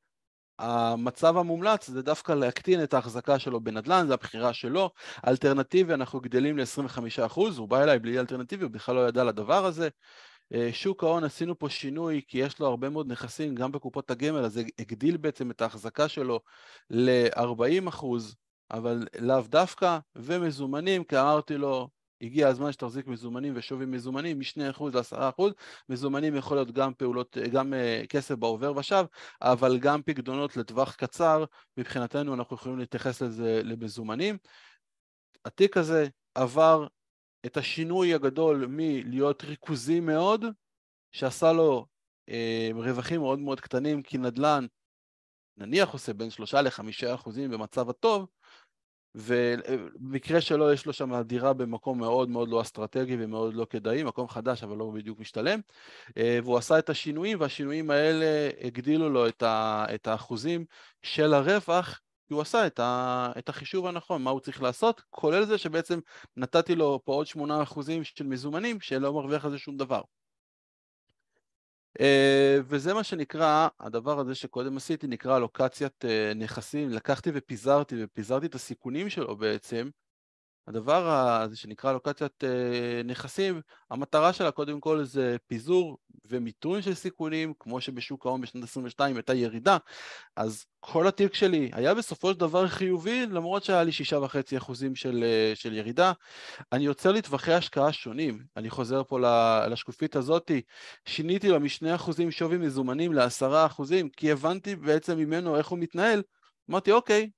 המצב המומלץ זה דווקא להקטין את ההחזקה שלו בנדל"ן, זו הבחירה שלו. אלטרנטיבי, אנחנו גדלים ל-25%, הוא בא אליי בלי אלטרנטיבי, הוא בכלל לא ידע לדבר הזה. אה, שוק ההון עשינו פה שינוי כי יש לו הרבה מאוד נכסים גם בקופות הגמל, אז זה הגדיל בעצם את ההחזקה שלו ל-40%, אבל לאו דווקא, ומזומנים, כי אמרתי לו, הגיע הזמן שתחזיק מזומנים ושווי מזומנים מ-2% ל-10%. מזומנים יכול להיות גם פעולות, גם אה, כסף בעובר ושב, אבל גם פקדונות לטווח קצר, מבחינתנו אנחנו יכולים להתייחס לזה למזומנים. התיק הזה עבר את השינוי הגדול מלהיות ריכוזי מאוד, שעשה לו אה, רווחים מאוד מאוד קטנים, כי נדל"ן נניח עושה בין 3 ל-5 במצב הטוב, ובמקרה שלו יש לו שם דירה במקום מאוד מאוד לא אסטרטגי ומאוד לא כדאי, מקום חדש אבל לא בדיוק משתלם, אה, והוא עשה את השינויים והשינויים האלה הגדילו לו את, ה, את האחוזים של הרווח כי הוא עשה את, ה, את החישוב הנכון, מה הוא צריך לעשות, כולל זה שבעצם נתתי לו פה עוד 8% של מזומנים שלא מרוויח על זה שום דבר. אה, וזה מה שנקרא, הדבר הזה שקודם עשיתי נקרא לוקציית אה, נכסים, לקחתי ופיזרתי, ופיזרתי את הסיכונים שלו בעצם הדבר הזה שנקרא לוקציית אה, נכסים, המטרה שלה קודם כל זה פיזור ומיתון של סיכונים, כמו שבשוק ההון בשנת 22 הייתה ירידה, אז כל התיק שלי היה בסופו של דבר חיובי, למרות שהיה לי 6.5% של, אה, של ירידה. אני יוצר לי טווחי השקעה שונים, אני חוזר פה לשקופית הזאתי, שיניתי לו משני אחוזים שווי מזומנים לעשרה אחוזים, כי הבנתי בעצם ממנו איך הוא מתנהל, אמרתי אוקיי,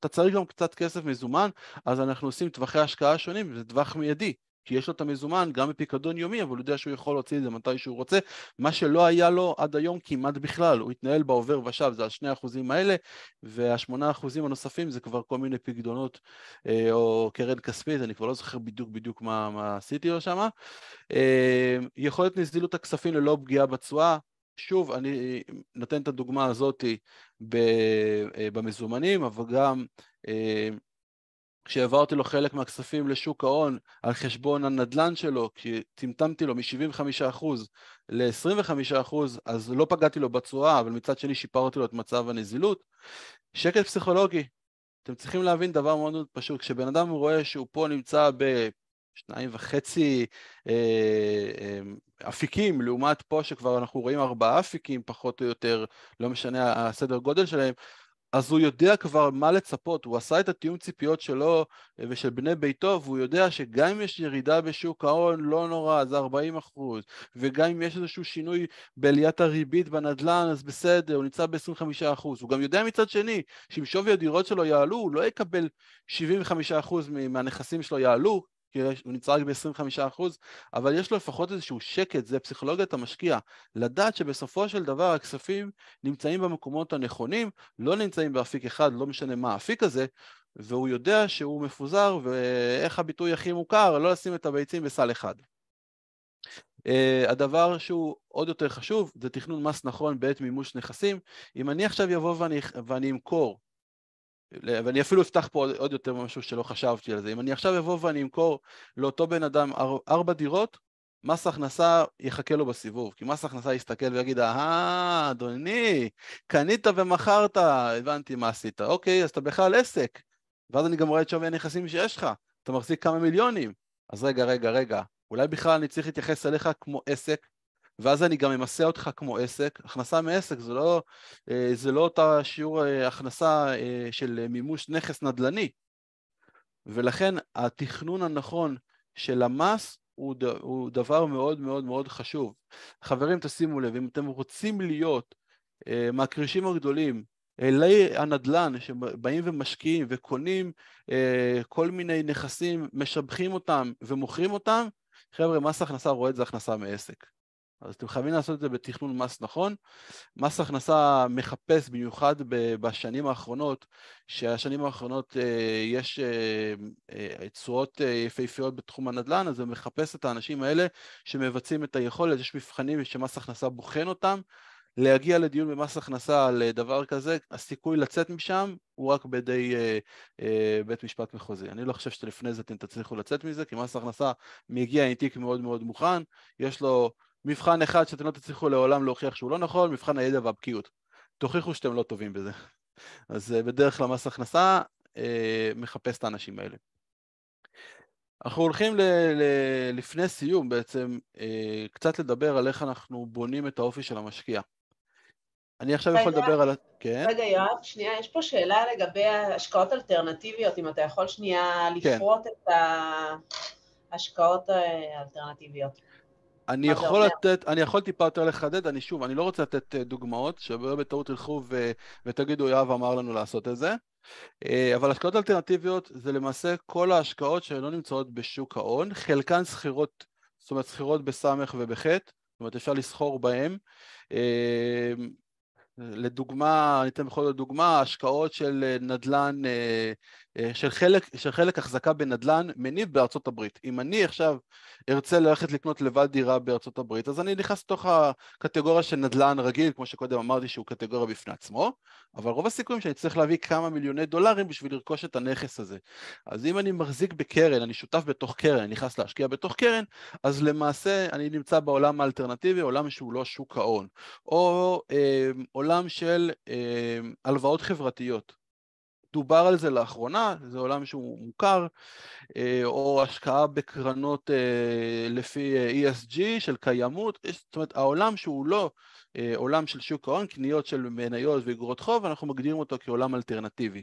אתה צריך גם קצת כסף מזומן, אז אנחנו עושים טווחי השקעה שונים, וזה טווח מיידי, כי יש לו את המזומן גם בפיקדון יומי, אבל הוא יודע שהוא יכול להוציא את זה מתי שהוא רוצה, מה שלא היה לו עד היום כמעט בכלל, הוא התנהל בעובר ושב, זה השני האחוזים האלה, והשמונה אחוזים הנוספים זה כבר כל מיני פקדונות אה, או קרן כספית, אני כבר לא זוכר בדיוק בדיוק מה, מה עשיתי לו שם. אה, יכולת נזילות הכספים ללא פגיעה בתשואה, שוב, אני נותן את הדוגמה הזאת אה, במזומנים, אבל גם אה, כשהעברתי לו חלק מהכספים לשוק ההון על חשבון הנדל"ן שלו, כי טמטמתי לו מ-75% ל-25%, אז לא פגעתי לו בצורה, אבל מצד שני שיפרתי לו את מצב הנזילות. שקט פסיכולוגי, אתם צריכים להבין דבר מאוד מאוד פשוט, כשבן אדם רואה שהוא פה נמצא ב... שניים וחצי אה, אה, אפיקים, לעומת פה שכבר אנחנו רואים ארבעה אפיקים פחות או יותר, לא משנה הסדר גודל שלהם, אז הוא יודע כבר מה לצפות, הוא עשה את התיאום ציפיות שלו אה, ושל בני ביתו, והוא יודע שגם אם יש ירידה בשוק ההון, לא נורא, זה 40 אחוז, וגם אם יש איזשהו שינוי בעליית הריבית בנדל"ן, אז בסדר, הוא נמצא ב-25 אחוז. הוא גם יודע מצד שני, שאם שווי הדירות שלו יעלו, הוא לא יקבל 75 אחוז מהנכסים שלו יעלו, הוא נמצא רק ב-25%, אבל יש לו לפחות איזשהו שקט, זה פסיכולוגיית המשקיע, לדעת שבסופו של דבר הכספים נמצאים במקומות הנכונים, לא נמצאים באפיק אחד, לא משנה מה האפיק הזה, והוא יודע שהוא מפוזר, ואיך הביטוי הכי מוכר, לא לשים את הביצים בסל אחד. Uh, הדבר שהוא עוד יותר חשוב זה תכנון מס נכון בעת מימוש נכסים. אם אני עכשיו אבוא ואני, ואני אמכור ואני אפילו אפתח פה עוד יותר משהו שלא חשבתי על זה, אם אני עכשיו אבוא ואני אמכור לאותו בן אדם ארבע דירות, מס הכנסה יחכה לו בסיבוב, כי מס הכנסה יסתכל ויגיד, אהה, אדוני, קנית ומכרת, הבנתי מה עשית, אוקיי, אז אתה בכלל עסק, ואז אני גם רואה את שווי הנכסים שיש לך, אתה מחזיק כמה מיליונים, אז רגע, רגע, רגע, אולי בכלל אני צריך להתייחס אליך כמו עסק ואז אני גם אמסה אותך כמו עסק. הכנסה מעסק זה לא, אה, זה לא אותה שיעור אה, הכנסה אה, של מימוש נכס נדל"ני. ולכן התכנון הנכון של המס הוא, דבר מאוד מאוד מאוד חשוב. חברים, תשימו לב, אם אתם רוצים להיות אה, מהכרישים הגדולים, אלי הנדל"ן שבאים ומשקיעים וקונים אה, כל מיני נכסים, משבחים אותם ומוכרים אותם, חבר'ה, מס הכנסה רואה את זה הכנסה מעסק. אז אתם חייבים לעשות את זה בתכנון מס נכון. מס הכנסה מחפש במיוחד בשנים האחרונות, שהשנים האחרונות אה, יש אה, אה, תשואות יפהפיות בתחום הנדל"ן, אז זה מחפש את האנשים האלה שמבצעים את היכולת, יש מבחנים שמס הכנסה בוחן אותם. להגיע לדיון במס הכנסה על דבר כזה, הסיכוי לצאת משם הוא רק בידי אה, אה, בית משפט מחוזי. אני לא חושב שלפני זה אתם תצליחו לצאת מזה, כי מס הכנסה מגיע עם תיק מאוד מאוד מוכן, יש לו מבחן אחד שאתם לא תצליחו לעולם להוכיח שהוא לא נכון, מבחן הידע והבקיאות. תוכיחו שאתם לא טובים בזה. אז אה, בדרך כלל מס הכנסה אה, מחפש את האנשים האלה. אנחנו הולכים ל- ל- לפני סיום בעצם, אה, קצת לדבר על איך אנחנו בונים את האופי של המשקיע. אני עכשיו יכול לדבר על... כן? רגע, יואב, שנייה, יש פה שאלה לגבי השקעות אלטרנטיביות, אם אתה יכול שנייה כן. לפרוט כן. את ההשקעות האלטרנטיביות. אני יכול לתת, אני יכול טיפה יותר לחדד, אני שוב, אני לא רוצה לתת אה, דוגמאות, שבו בטעות תלכו ו, ותגידו, יואב אמר לנו לעשות את זה, אה, אבל השקעות אלטרנטיביות זה למעשה כל ההשקעות שלא נמצאות בשוק ההון, חלקן שכירות, זאת אומרת שכירות בסמ"ך ובחטא, זאת אומרת אפשר לסחור בהן, אה, לדוגמה, אני אתן בכל זאת דוגמה, השקעות של אה, נדל"ן, אה, אה, של חלק, של חלק החזקה בנדל"ן מניב בארצות הברית. אם אני עכשיו ארצה ללכת לקנות לבד דירה בארצות הברית, אז אני נכנס לתוך הקטגוריה של נדל"ן רגיל, כמו שקודם אמרתי שהוא קטגוריה בפני עצמו, אבל רוב הסיכויים שאני צריך להביא כמה מיליוני דולרים בשביל לרכוש את הנכס הזה. אז אם אני מחזיק בקרן, אני שותף בתוך קרן, אני נכנס להשקיע בתוך קרן, אז למעשה אני נמצא בעולם האלטרנטיבי, עולם שהוא לא שוק ההון. או אה, העולם של אה, הלוואות חברתיות. דובר על זה לאחרונה, זה עולם שהוא מוכר, אה, או השקעה בקרנות אה, לפי אה, ESG של קיימות, זאת אומרת העולם שהוא לא אה, עולם של שוק ההון, קניות של מניות ואיגרות חוב, אנחנו מגדירים אותו כעולם אלטרנטיבי.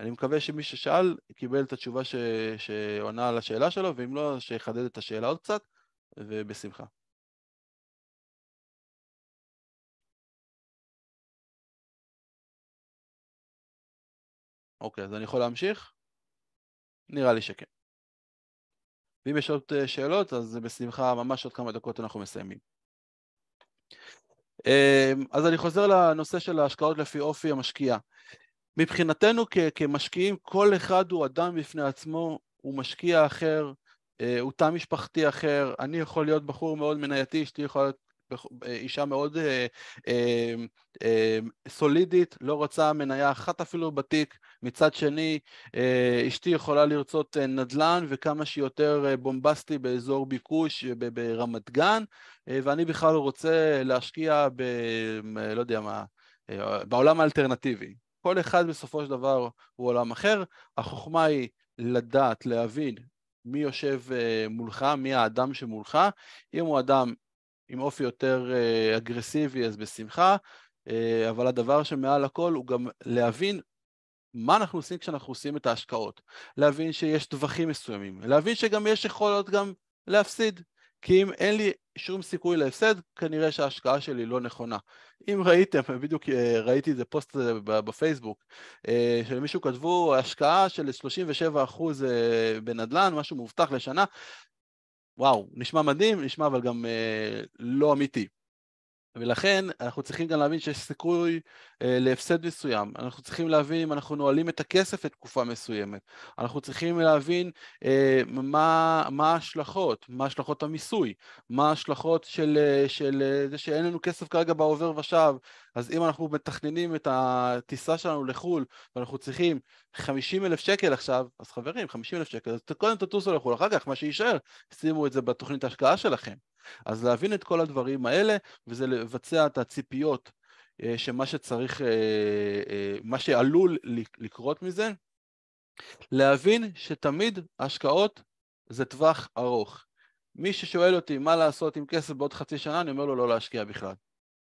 אני מקווה שמי ששאל קיבל את התשובה ש... שעונה על השאלה שלו, ואם לא, שיחדד את השאלה עוד קצת, ובשמחה. אוקיי, אז אני יכול להמשיך? נראה לי שכן. ואם יש עוד אה, שאלות, אז בשמחה, ממש עוד כמה דקות אנחנו מסיימים. אמ, אז אני חוזר לנושא של ההשקעות לפי אופי המשקיע. מבחינתנו כ- כמשקיעים, כל אחד הוא אדם בפני עצמו, הוא משקיע אחר, אה, הוא תא משפחתי אחר, אני יכול להיות בחור מאוד מנייתי, אשתי יכולה להיות אה, אישה מאוד אה, אה, אמ, אה, סולידית, לא רוצה מניה אחת אפילו בתיק, מצד שני, אה, אשתי יכולה לרצות אה, נדל"ן וכמה שיותר אה, בומבסטי באזור ביקוש ברמת גן, ואני בכלל רוצה להשקיע ב... לא יודע מה, בעולם האלטרנטיבי. כל אחד בסופו של דבר הוא עולם אחר, החוכמה היא לדעת, להבין מי יושב מולך, מי האדם שמולך, אם הוא אדם עם אופי יותר אגרסיבי אז בשמחה, אבל הדבר שמעל הכל הוא גם להבין מה אנחנו עושים כשאנחנו עושים את ההשקעות. להבין שיש טווחים מסוימים, להבין שגם יש יכולות גם להפסיד. כי אם אין לי שום סיכוי להפסד, כנראה שההשקעה שלי לא נכונה. אם ראיתם, בדיוק אה, ראיתי איזה פוסט בפייסבוק, אה, שמישהו כתבו השקעה של 37% אה, בנדל"ן, משהו מובטח לשנה, וואו, נשמע מדהים, נשמע אבל גם לא אמיתי. ולכן אנחנו צריכים גם להבין שיש סיכוי אה, להפסד מסוים, אנחנו צריכים להבין אם אנחנו נועלים את הכסף לתקופה מסוימת, אנחנו צריכים להבין אה, מה, מה ההשלכות, מה השלכות המיסוי, מה ההשלכות של, אה, של אה, זה שאין לנו כסף כרגע בעובר ושב, אז אם אנחנו מתכננים את הטיסה שלנו לחו"ל ואנחנו צריכים 50 אלף שקל עכשיו, אז חברים, 50 אלף שקל, אז קודם תטוסו לחו"ל, אחר כך מה שיישאר, שימו את זה בתוכנית ההשקעה שלכם. אז להבין את כל הדברים האלה, וזה לבצע את הציפיות אה, שמה שצריך, אה, אה, מה שעלול לקרות מזה, להבין שתמיד השקעות זה טווח ארוך. מי ששואל אותי מה לעשות עם כסף בעוד חצי שנה, אני אומר לו לא להשקיע בכלל.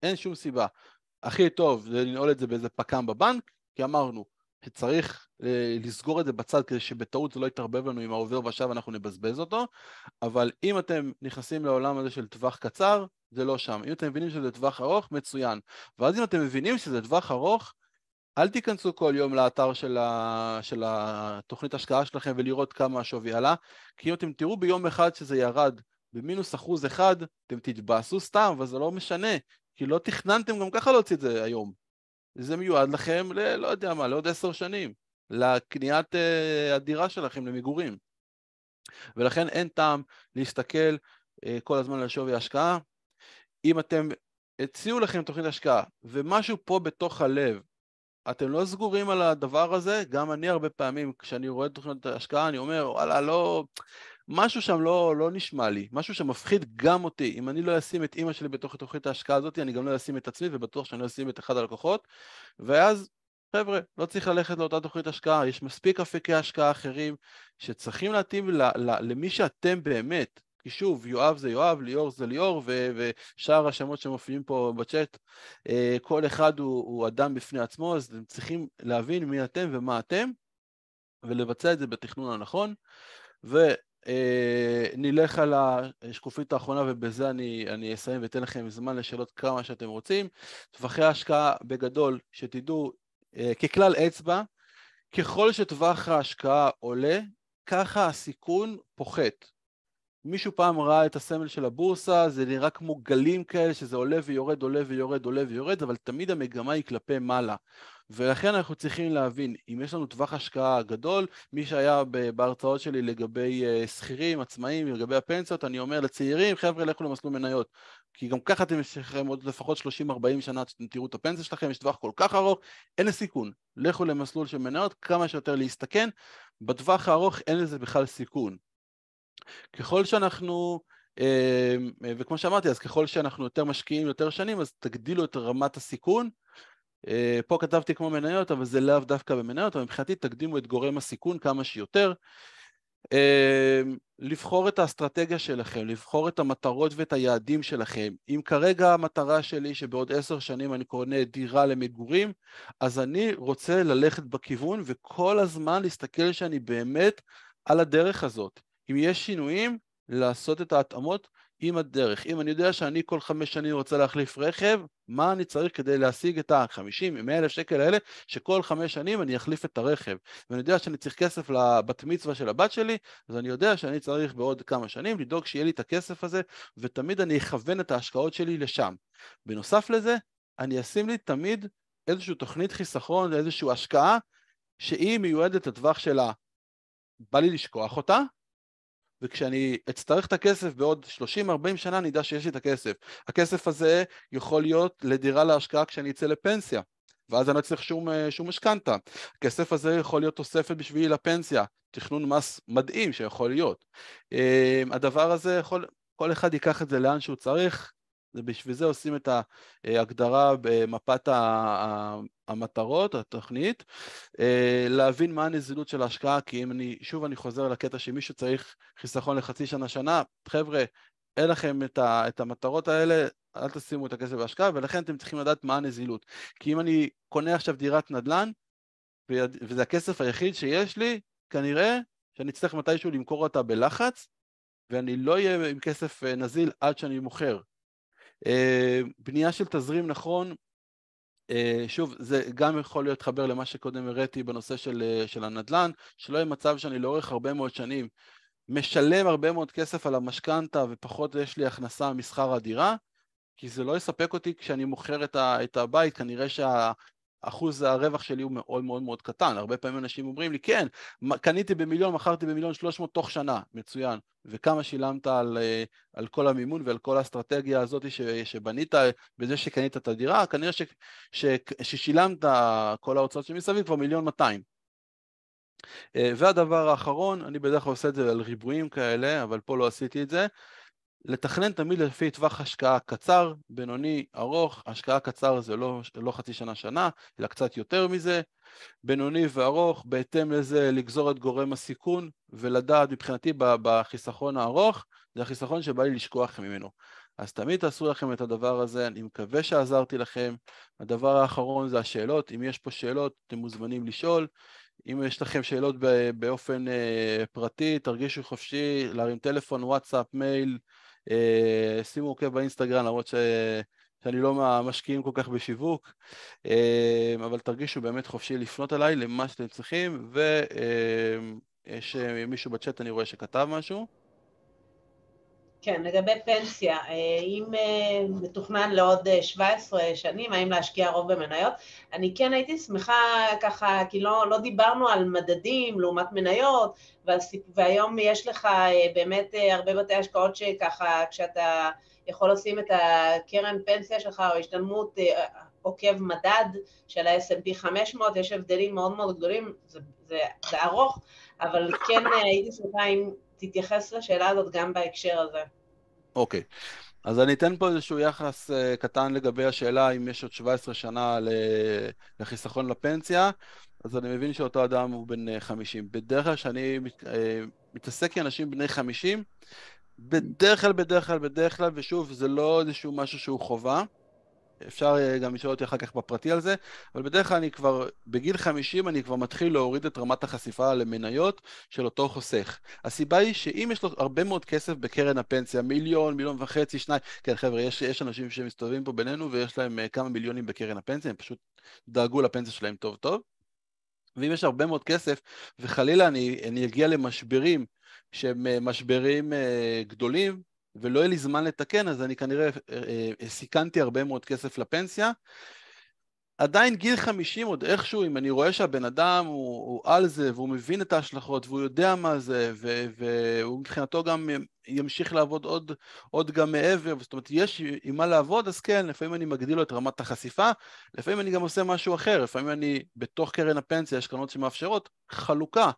אין שום סיבה. הכי טוב זה לנעול את זה באיזה פק"ם בבנק, כי אמרנו, שצריך אה, לסגור את זה בצד כדי שבטעות זה לא יתערבב לנו עם העובר ושב אנחנו נבזבז אותו, אבל אם אתם נכנסים לעולם הזה של טווח קצר, זה לא שם. אם אתם מבינים שזה טווח ארוך, מצוין. ואז אם אתם מבינים שזה טווח ארוך, אל תיכנסו כל יום לאתר של, ה... של התוכנית השקעה שלכם ולראות כמה השווי עלה, כי אם אתם תראו ביום אחד שזה ירד במינוס אחוז אחד, אתם תתבאסו סתם, וזה לא משנה, כי לא תכננתם גם ככה להוציא את זה היום. זה מיועד לכם ל... לא יודע מה, לעוד עשר שנים, לקניית uh, הדירה שלכם למגורים. ולכן אין טעם להסתכל uh, כל הזמן על שווי ההשקעה. אם אתם הציעו לכם תוכנית השקעה, ומשהו פה בתוך הלב, אתם לא סגורים על הדבר הזה, גם אני הרבה פעמים כשאני רואה תוכנית השקעה, אני אומר, וואלה, לא, משהו שם לא, לא נשמע לי, משהו שמפחיד גם אותי. אם אני לא אשים את אימא שלי בתוך תוכנית ההשקעה הזאת, אני גם לא אשים את עצמי, ובטוח שאני לא אשים את אחד הלקוחות. ואז, חבר'ה, לא צריך ללכת לאותה תוכנית השקעה, יש מספיק אפיקי השקעה אחרים שצריכים להתאים ל, ל, למי שאתם באמת. כי שוב, יואב זה יואב, ליאור זה ליאור, ו- ושאר השמות שמופיעים פה בצ'אט, אה, כל אחד הוא, הוא אדם בפני עצמו, אז אתם צריכים להבין מי אתם ומה אתם, ולבצע את זה בתכנון הנכון. אה, נלך על השקופית האחרונה ובזה אני, אני אסיים ואתן לכם זמן לשאלות כמה שאתם רוצים. טווחי ההשקעה בגדול, שתדעו, אה, ככלל אצבע, ככל שטווח ההשקעה עולה, ככה הסיכון פוחת. מישהו פעם ראה את הסמל של הבורסה, זה נראה כמו גלים כאלה שזה עולה ויורד, עולה ויורד, עולה ויורד, אבל תמיד המגמה היא כלפי מעלה. ולכן אנחנו צריכים להבין, אם יש לנו טווח השקעה גדול, מי שהיה בהרצאות שלי לגבי אה, שכירים, עצמאים, לגבי הפנסיות, אני אומר לצעירים, חבר'ה, לכו למסלול מניות. כי גם ככה אתם יש לכם עוד לפחות 30-40 שנה אתם תראו את הפנסיה שלכם, יש טווח כל כך ארוך, אין לסיכון. לכו למסלול של מניות, כמה שיותר להסתכן. בטווח הארוך אין לזה בכלל סיכון. ככל שאנחנו, אה, אה, וכמו שאמרתי, אז ככל שאנחנו יותר משקיעים יותר שנים, אז תגדילו את רמת הסיכון. אה, פה כתבתי כמו מניות, אבל זה לאו דווקא במניות, אבל מבחינתי תקדימו את גורם הסיכון כמה שיותר. אה, לבחור את האסטרטגיה שלכם, לבחור את המטרות ואת היעדים שלכם. אם כרגע המטרה שלי שבעוד עשר שנים אני קונה דירה למגורים, אז אני רוצה ללכת בכיוון וכל הזמן להסתכל שאני באמת על הדרך הזאת. אם יש שינויים, לעשות את ההתאמות עם הדרך. אם אני יודע שאני כל חמש שנים רוצה להחליף רכב, מה אני צריך כדי להשיג את ה-50, 100 אלף שקל האלה, שכל חמש שנים אני אחליף את הרכב. ואני יודע שאני צריך כסף לבת מצווה של הבת שלי, אז אני יודע שאני צריך בעוד כמה שנים לדאוג שיהיה לי את הכסף הזה, ותמיד אני אכוון את ההשקעות שלי לשם. בנוסף לזה, אני אשים לי תמיד איזושהי תוכנית חיסכון, איזושהי השקעה, שהיא מיועדת לטווח שלה, בא לי לשכוח אותה, וכשאני אצטרך את הכסף בעוד 30-40 שנה, אני אדע שיש לי את הכסף. הכסף הזה יכול להיות לדירה להשקעה כשאני אצא לפנסיה, ואז אני לא צריך שום, אה, שום משכנתה. הכסף הזה יכול להיות תוספת בשבילי לפנסיה, תכנון מס מדהים שיכול להיות. אה, הדבר הזה יכול, כל אחד ייקח את זה לאן שהוא צריך, בשביל זה עושים את ההגדרה במפת אה, המטרות, התוכנית, אה, להבין מה הנזילות של ההשקעה, כי אם אני, שוב אני חוזר לקטע שמישהו צריך חיסכון לחצי שנה-שנה, חבר'ה, אין לכם את, ה, את המטרות האלה, אל תשימו את הכסף בהשקעה, ולכן אתם צריכים לדעת מה הנזילות. כי אם אני קונה עכשיו דירת נדל"ן, וזה הכסף היחיד שיש לי, כנראה שאני אצטרך מתישהו למכור אותה בלחץ, ואני לא אהיה עם כסף אה, נזיל עד שאני מוכר. אה, בנייה של תזרים נכון, אה, שוב, זה גם יכול להיות חבר למה שקודם הראיתי בנושא של, אה, של הנדל"ן, שלא יהיה מצב שאני לאורך הרבה מאוד שנים משלם הרבה מאוד כסף על המשכנתה ופחות יש לי הכנסה משכר הדירה, כי זה לא יספק אותי כשאני מוכר את, ה, את הבית, כנראה שה, אחוז הרווח שלי הוא מאוד מאוד מאוד קטן. הרבה פעמים אנשים אומרים לי, כן, קניתי במיליון, מכרתי במיליון שלוש מאות תוך שנה, מצוין. וכמה שילמת על, אה, על כל המימון ועל כל האסטרטגיה הזאת ש, שבנית בזה שקנית את הדירה, כנראה ש, ש, ששילמת כל ההוצאות שמסביב כבר מיליון מאתיים. אה, והדבר האחרון, אני בדרך כלל עושה את זה על ריבועים כאלה, אבל פה לא עשיתי את זה, לתכנן תמיד לפי טווח השקעה קצר, בינוני, ארוך, השקעה קצר זה לא, לא חצי שנה-שנה, אלא קצת יותר מזה, בינוני וארוך, בהתאם לזה לגזור את גורם הסיכון ולדעת מבחינתי בחיסכון הארוך, זה החיסכון שבא לי לשכוח ממנו. אז תמיד תעשו לכם את הדבר הזה, אני מקווה שעזרתי לכם. הדבר האחרון זה השאלות, אם יש פה שאלות אתם מוזמנים לשאול, אם יש לכם שאלות באופן אה, פרטי, תרגישו חופשי להרים טלפון, וואטסאפ, מייל, אה, שימו עוקב באינסטגרם, למרות ש... שאני לא מהמשקיעים כל כך בשיווק, אה, אבל תרגישו באמת חופשי לפנות אליי למה שאתם צריכים, ויש אה, מישהו בצ'אט, אני רואה שכתב משהו. כן, לגבי פנסיה, אה, אם אה, מתוכנן לעוד 17 אה, שנים, האם להשקיע רוב במניות? אני כן הייתי שמחה ככה, כי לא, לא דיברנו על מדדים לעומת מניות, והסיפ... והיום יש לך באמת הרבה בתי השקעות שככה, כשאתה יכול לשים את הקרן פנסיה שלך או השתלמות עוקב מדד של ה-S&P 500, יש הבדלים מאוד מאוד גדולים, זה, זה, זה ארוך, אבל כן הייתי שמחה אם... תתייחס לשאלה הזאת גם בהקשר הזה. אוקיי. Okay. אז אני אתן פה איזשהו יחס אה, קטן לגבי השאלה אם יש עוד 17 שנה לחיסכון לפנסיה, אז אני מבין שאותו אדם הוא בן 50. אה, בדרך כלל כשאני אה, מתעסק עם אנשים בני 50, בדרך כלל, בדרך כלל, בדרך כלל, ושוב, זה לא איזשהו משהו שהוא חובה, אפשר אה, גם לשאול אותי אחר כך בפרטי על זה, אבל בדרך כלל אני כבר, בגיל 50 אני כבר מתחיל להוריד את רמת החשיפה למניות של אותו חוסך. הסיבה היא שאם יש לו הרבה מאוד כסף בקרן הפנסיה, מיליון, מיליון וחצי, שניים, כן חבר'ה, יש, יש אנשים שמסתובבים פה בינינו ויש להם אה, כמה מיליונים בקרן הפנסיה, הם פשוט דאגו לפנסיה שלהם טוב טוב. ואם יש הרבה מאוד כסף, וחלילה אני, אני אגיע למשברים שהם אה, משברים גדולים, ולא יהיה לי זמן לתקן, אז אני כנראה אה, אה, סיכנתי הרבה מאוד כסף לפנסיה. עדיין גיל 50 עוד איכשהו, אם אני רואה שהבן אדם הוא, הוא על זה והוא מבין את ההשלכות והוא יודע מה זה ו, והוא מבחינתו גם אה, ימשיך לעבוד עוד, עוד גם מעבר, זאת אומרת יש עם מה לעבוד אז כן, לפעמים אני מגדיל לו את רמת החשיפה, לפעמים אני גם עושה משהו אחר, לפעמים אני בתוך קרן הפנסיה, יש קרנות שמאפשרות חלוקה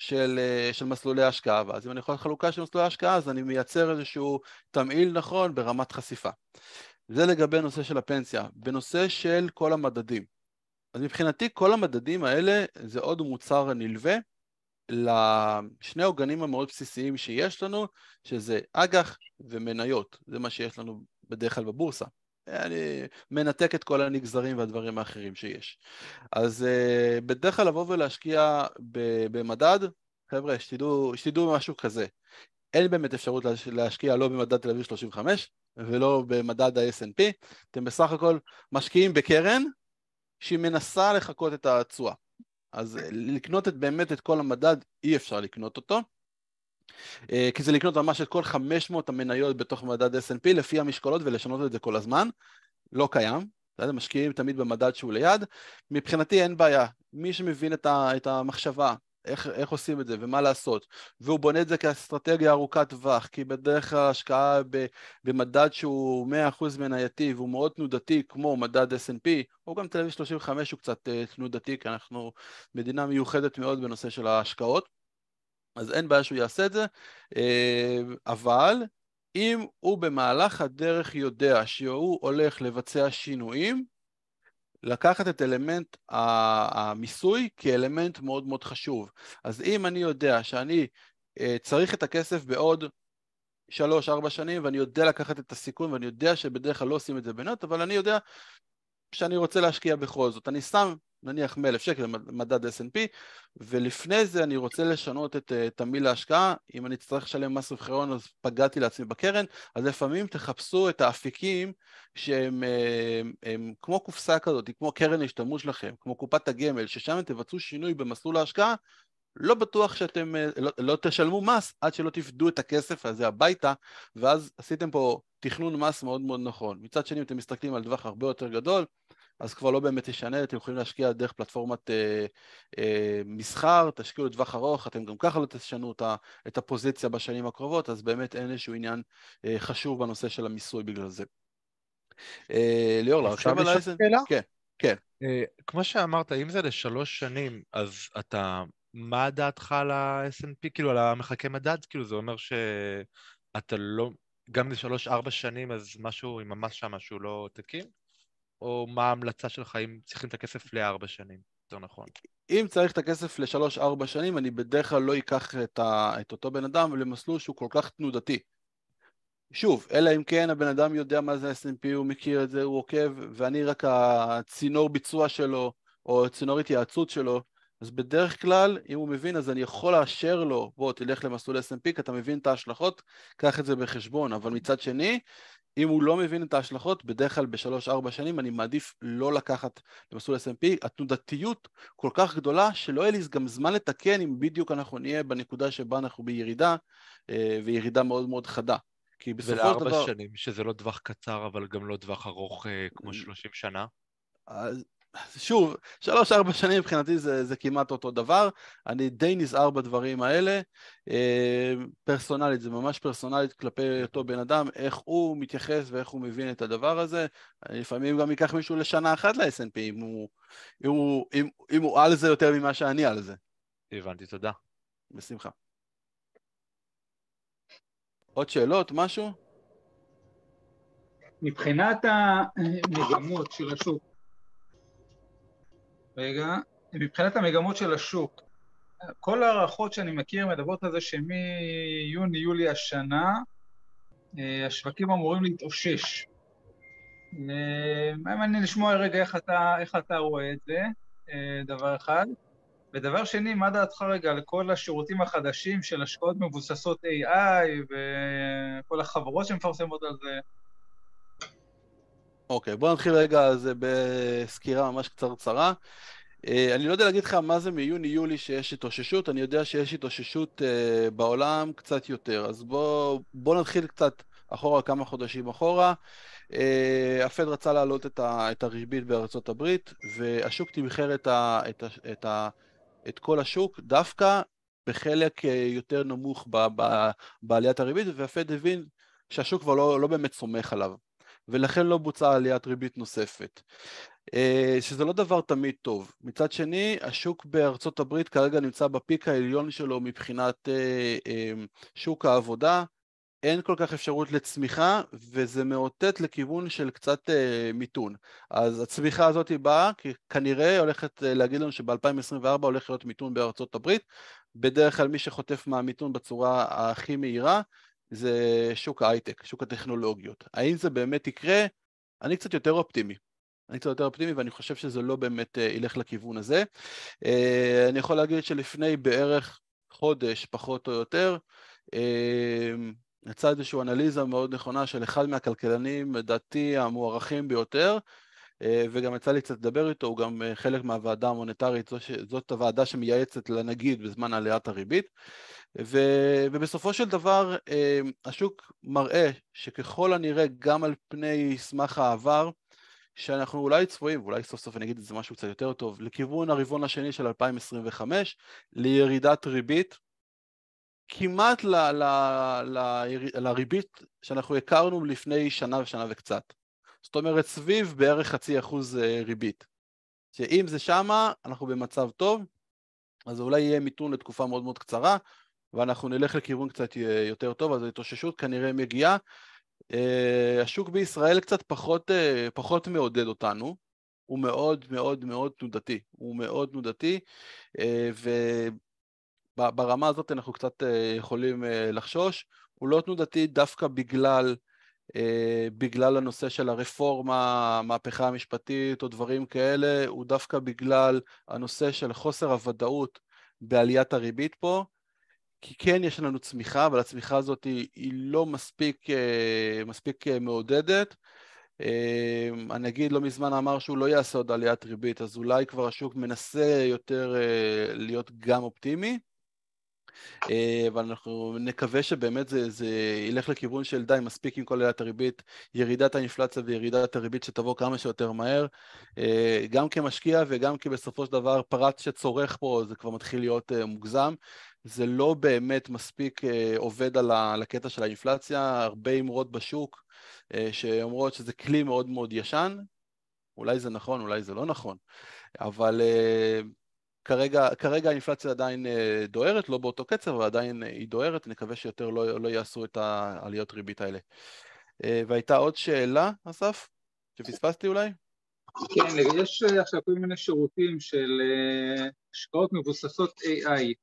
של, אה, של מסלולי השקעה, ואז אם אני יכול חלוקה של מסלולי השקעה, אז אני מייצר איזשהו תמהיל נכון ברמת חשיפה. זה לגבי נושא של הפנסיה. בנושא של כל המדדים, אז מבחינתי כל המדדים האלה זה עוד מוצר נלווה לשני עוגנים המאוד בסיסיים שיש לנו, שזה אג"ח ומניות, זה מה שיש לנו בדרך כלל בבורסה. אני מנתק את כל הנגזרים והדברים האחרים שיש. אז אה, בדרך כלל לבוא ולהשקיע במדד, חבר'ה, שתדעו, שתדעו משהו כזה. אין באמת אפשרות להשקיע לא במדד תל אביב 35 ולא במדד ה snp אתם בסך הכל משקיעים בקרן שהיא מנסה לחקות את התשואה. אז אה, לקנות את, באמת את כל המדד אי אפשר לקנות אותו, אה, כי זה לקנות ממש את כל 500 המניות בתוך מדד S&P לפי המשקולות ולשנות את זה כל הזמן, לא קיים, בסדר? משקיעים תמיד במדד שהוא ליד, מבחינתי אין בעיה, מי שמבין את, ה, את המחשבה, איך, איך עושים את זה ומה לעשות, והוא בונה את זה כאסטרטגיה ארוכת טווח, כי בדרך כלל השקעה במדד שהוא 100% מנייתי והוא מאוד תנודתי, כמו מדד S&P, או גם תל אביב 35 הוא קצת אה, תנודתי, כי אנחנו מדינה מיוחדת מאוד בנושא של ההשקעות. אז אין בעיה שהוא יעשה את זה, אה, אבל אם הוא במהלך הדרך יודע שהוא הולך לבצע שינויים, לקחת את אלמנט המיסוי כאלמנט מאוד מאוד חשוב. אז אם אני יודע שאני אה, צריך את הכסף בעוד שלוש, ארבע שנים, ואני יודע לקחת את הסיכון, ואני יודע שבדרך כלל לא עושים את זה בנט, אבל אני יודע שאני רוצה להשקיע בכל זאת. אני שם נניח מ-1,000 שקל למדד S&P, ולפני זה אני רוצה לשנות את אה, תמהיל ההשקעה, אם אני אצטרך לשלם מס רווחי אז פגעתי לעצמי בקרן, אז לפעמים תחפשו את האפיקים שהם הם, אה, הם, כמו קופסה כזאת, כמו קרן ההשתלמות שלכם, כמו קופת הגמל, ששם תבצעו שינוי במסלול ההשקעה, לא בטוח שאתם אה, לא, לא תשלמו מס עד שלא תפדו את הכסף הזה הביתה, ואז עשיתם פה תכנון מס מאוד מאוד נכון. מצד שני, אם אתם מסתכלים על טווח הרבה יותר גדול, אז כבר לא באמת ישנה, אתם יכולים להשקיע דרך פלטפורמת אה, אה, מסחר, תשקיעו לטווח ארוך, אתם גם ככה לא תשנו אותה, את הפוזיציה בשנים הקרובות, אז באמת אין איזשהו עניין אה, חשוב בנושא של המיסוי בגלל זה. אה, ליאור, עכשיו יש על שאלה? כן, כן. אה, כמו שאמרת, אם זה לשלוש שנים, אז אתה, מה דעתך על ה snp כאילו על המחכה מדד? כאילו זה אומר שאתה לא, גם לשלוש-ארבע שנים, אז משהו אם ממש שם, משהו לא תקין? או מה ההמלצה שלך אם צריכים את הכסף לארבע שנים, יותר נכון? אם צריך את הכסף לשלוש-ארבע שנים, אני בדרך כלל לא אקח את, ה... את אותו בן אדם למסלול שהוא כל כך תנודתי. שוב, אלא אם כן הבן אדם יודע מה זה S&P, הוא מכיר את זה, הוא עוקב, ואני רק הצינור ביצוע שלו, או צינור התייעצות שלו, אז בדרך כלל, אם הוא מבין, אז אני יכול לאשר לו, בוא, תלך למסלול S&P, כי אתה מבין את ההשלכות, קח את זה בחשבון. אבל מצד שני, אם הוא לא מבין את ההשלכות, בדרך כלל בשלוש-ארבע שנים אני מעדיף לא לקחת למסלול S&P. התנודתיות כל כך גדולה, שלא יהיה לי גם זמן לתקן אם בדיוק אנחנו נהיה בנקודה שבה אנחנו בירידה, אה, וירידה מאוד מאוד חדה. כי בסופו של דבר... ולארבע שנים, שזה לא טווח קצר, אבל גם לא טווח ארוך אה, כמו שלושים שנה? אז שוב, שלוש-ארבע שנים מבחינתי זה, זה כמעט אותו דבר, אני די נזהר בדברים האלה. אה, פרסונלית, זה ממש פרסונלית כלפי אותו בן אדם, איך הוא מתייחס ואיך הוא מבין את הדבר הזה. לפעמים גם ייקח מישהו לשנה אחת ל-SNP, אם אם, אם, אם הוא על זה יותר ממה שאני על זה. הבנתי, תודה. בשמחה. עוד שאלות, משהו? מבחינת המגמות אה, של השוק, רגע, מבחינת המגמות של השוק, כל ההערכות שאני מכיר מדברות על זה שמיוני-יולי השנה אה, השווקים אמורים להתאושש. אה, מעניין לשמוע רגע איך אתה, איך אתה רואה את זה, אה, דבר אחד. ודבר שני, מה דעתך רגע על כל השירותים החדשים של השקעות מבוססות AI וכל החברות שמפרסמות על זה? אוקיי, okay, בוא נתחיל רגע אז בסקירה ממש קצרצרה. אה, אני לא יודע להגיד לך מה זה מיוני-יולי שיש התאוששות, אני יודע שיש התאוששות אה, בעולם קצת יותר. אז בוא, בוא נתחיל קצת אחורה, כמה חודשים אחורה. אה, הפד רצה להעלות את, ה, את הריבית בארצות הברית, והשוק תמחר את, ה, את, ה, את, ה, את כל השוק דווקא בחלק יותר נמוך ב, ב, בעליית הריבית, והפד הבין שהשוק כבר לא, לא באמת סומך עליו. ולכן לא בוצעה עליית ריבית נוספת. אה, שזה לא דבר תמיד טוב. מצד שני, השוק בארצות הברית כרגע נמצא בפיק העליון שלו מבחינת אה, אה, שוק העבודה, אין כל כך אפשרות לצמיחה, וזה מאותת לכיוון של קצת אה, מיתון. אז הצמיחה הזאת היא באה, כי כנראה הולכת אה, להגיד לנו שב-2024 הולך להיות מיתון בארצות הברית. בדרך כלל מי שחוטף מהמיתון בצורה הכי מהירה זה שוק ההייטק, שוק הטכנולוגיות. האם זה באמת יקרה? אני קצת יותר אופטימי. אני קצת יותר אופטימי ואני חושב שזה לא באמת אה, ילך לכיוון הזה. אה, אני יכול להגיד שלפני בערך חודש, פחות או יותר, אמ, יצאה איזושהי אנליזה מאוד נכונה של אחד מהכלכלנים, לדעתי, המוערכים ביותר, אה, וגם יצא לי קצת לדבר איתו, הוא גם אה, חלק מהוועדה המוניטרית, זו ש... זאת הוועדה שמייעצת לנגיד בזמן עליית הריבית, ו... ובסופו של דבר אה, השוק מראה שככל הנראה גם על פני סמך העבר, שאנחנו אולי צפויים, ואולי סוף סוף אני אגיד את זה משהו קצת יותר טוב, לכיוון הרבעון השני של 2025, לירידת ריבית, כמעט ל... ל... ל... לריבית שאנחנו הכרנו לפני שנה ושנה וקצת. זאת אומרת סביב בערך חצי אחוז אה, ריבית. שאם זה שמה, אנחנו במצב טוב, אז אולי יהיה מיתון לתקופה מאוד מאוד קצרה, ואנחנו נלך לכיוון קצת אה, יותר טוב, אז ההתאוששות כנראה מגיעה. אה, השוק בישראל קצת פחות, פחות מעודד אותנו, הוא מאוד מאוד מאוד תנודתי, הוא מאוד תנודתי, וברמה הזאת אנחנו קצת יכולים לחשוש. הוא לא תנודתי דווקא בגלל אה, בגלל הנושא של הרפורמה, המהפכה המשפטית או דברים כאלה, הוא דווקא בגלל הנושא של חוסר הוודאות בעליית הריבית פה, כי כן יש לנו צמיחה, אבל הצמיחה הזאת היא, היא לא מספיק, אה, מספיק אה, מעודדת. אגיד, לא מזמן אמר שהוא לא יעשה עוד עליית ריבית, אז אולי כבר השוק מנסה יותר להיות גם אופטימי. אה, אבל אנחנו נקווה שבאמת זה, זה ילך לכיוון של די, מספיק עם כל עליית הריבית, ירידת האינפלציה וירידת הריבית שתבוא כמה שיותר מהר, אה, גם כמשקיע וגם כי בסופו של דבר פרט שצורך פה זה כבר מתחיל להיות אה, מוגזם. זה לא באמת מספיק עובד על הקטע של האינפלציה, הרבה אמרות בשוק שאומרות שזה כלי מאוד מאוד ישן, אולי זה נכון, אולי זה לא נכון, אבל כרגע, כרגע האינפלציה עדיין אה, דוהרת, לא באותו קצב, אבל עדיין אה, היא דוהרת, נקווה שיותר לא, לא יעשו את העליות ריבית האלה. אה, והייתה עוד שאלה, אסף, שפספסתי אולי? כן, יש עכשיו כל מיני שירותים של השקעות מבוססות AI.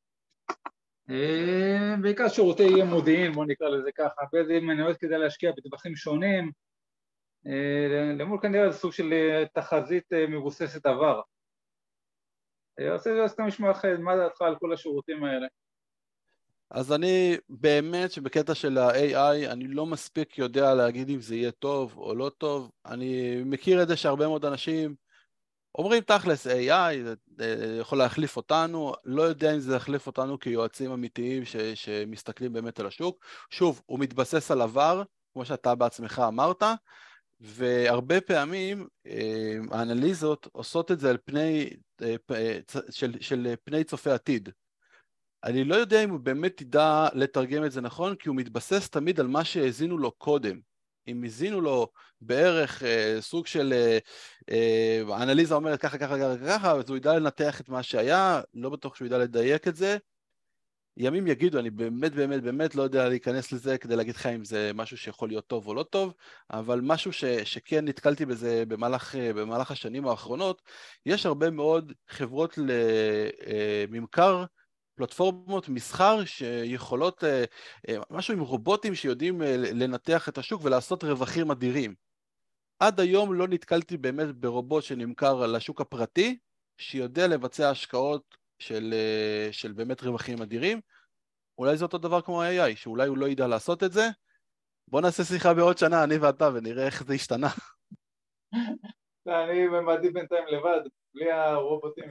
בעיקר שירותי אי מודיעין, בוא נקרא לזה ככה, באיזה מניות כדאי להשקיע בטווחים שונים, למול כנראה זה סוג של תחזית מבוססת עבר. אני רוצה סתם לשמוע לך מה דעתך על כל השירותים האלה. אז אני באמת שבקטע של ה-AI אני לא מספיק יודע להגיד אם זה יהיה טוב או לא טוב. אני מכיר את זה שהרבה מאוד אנשים אומרים תכלס AI אה, אה, יכול להחליף אותנו, לא יודע אם זה יחליף אותנו כיועצים אמיתיים ש, שמסתכלים באמת על השוק. שוב, הוא מתבסס על עבר, כמו שאתה בעצמך אמרת, והרבה פעמים אה, האנליזות עושות את זה על פני, אה, אה, של, של פני צופה עתיד. אני לא יודע אם הוא באמת ידע לתרגם את זה נכון, כי הוא מתבסס תמיד על מה שהאזינו לו קודם. אם הזינו לו בערך אה, סוג של אה, אה, אנליזה אומרת ככה, ככה, ככה, ככה, אז הוא ידע לנתח את מה שהיה, לא בטוח שהוא ידע לדייק את זה, ימים יגידו, אני באמת באמת באמת לא יודע להיכנס לזה כדי להגיד לך אם זה משהו שיכול להיות טוב או לא טוב, אבל משהו ש, שכן נתקלתי בזה במהלך, אה, במהלך השנים האחרונות, יש הרבה מאוד חברות לממכר אה, פלטפורמות מסחר שיכולות, אה, משהו עם רובוטים שיודעים לנתח את השוק ולעשות רווחים אדירים. עד היום לא נתקלתי באמת ברובוט שנמכר לשוק הפרטי, שיודע לבצע השקעות של, אה, של באמת רווחים אדירים. אולי זה אותו דבר כמו ה AI, שאולי הוא לא ידע לעשות את זה. בוא נעשה שיחה בעוד שנה, אני ואתה, ונראה איך זה השתנה. אני מעדיף בינתיים לבד, בלי הרובוטים.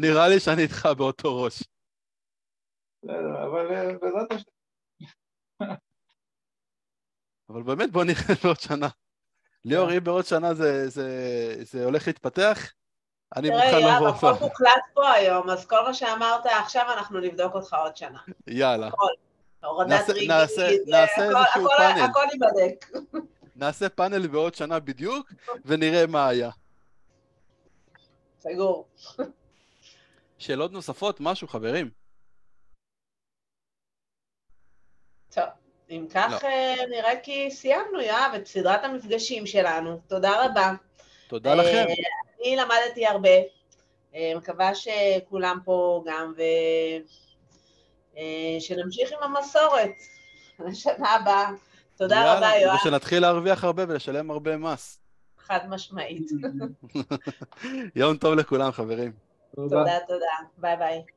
נראה לי, שאני איתך באותו ראש. בסדר, אבל אה, בעזרת השם. אבל באמת בוא נראה בעוד שנה. ליאור, כן. אם בעוד שנה זה הולך להתפתח, אני מוכן לבוא תראה, יאללה, לא הכל מוקלט פה היום, אז כל מה שאמרת עכשיו, אנחנו נבדוק אותך עוד שנה. יאללה. נעשה איזשהו פאנל. הכל ייבדק. נעשה פאנל בעוד שנה בדיוק, ונראה מה היה. סגור. שאלות נוספות? משהו, חברים? טוב, אם כך לא. אה, נראה כי סיימנו, יואב, את סדרת המפגשים שלנו. תודה רבה. תודה לכם. אה, אני למדתי הרבה, אה, מקווה שכולם פה גם, ושנמשיך אה, עם המסורת לשנה הבאה. תודה יאללה, רבה, יואב. ושנתחיל להרוויח הרבה ולשלם הרבה מס. חד משמעית. יום טוב לכולם, חברים. תודה, תודה. ביי ביי.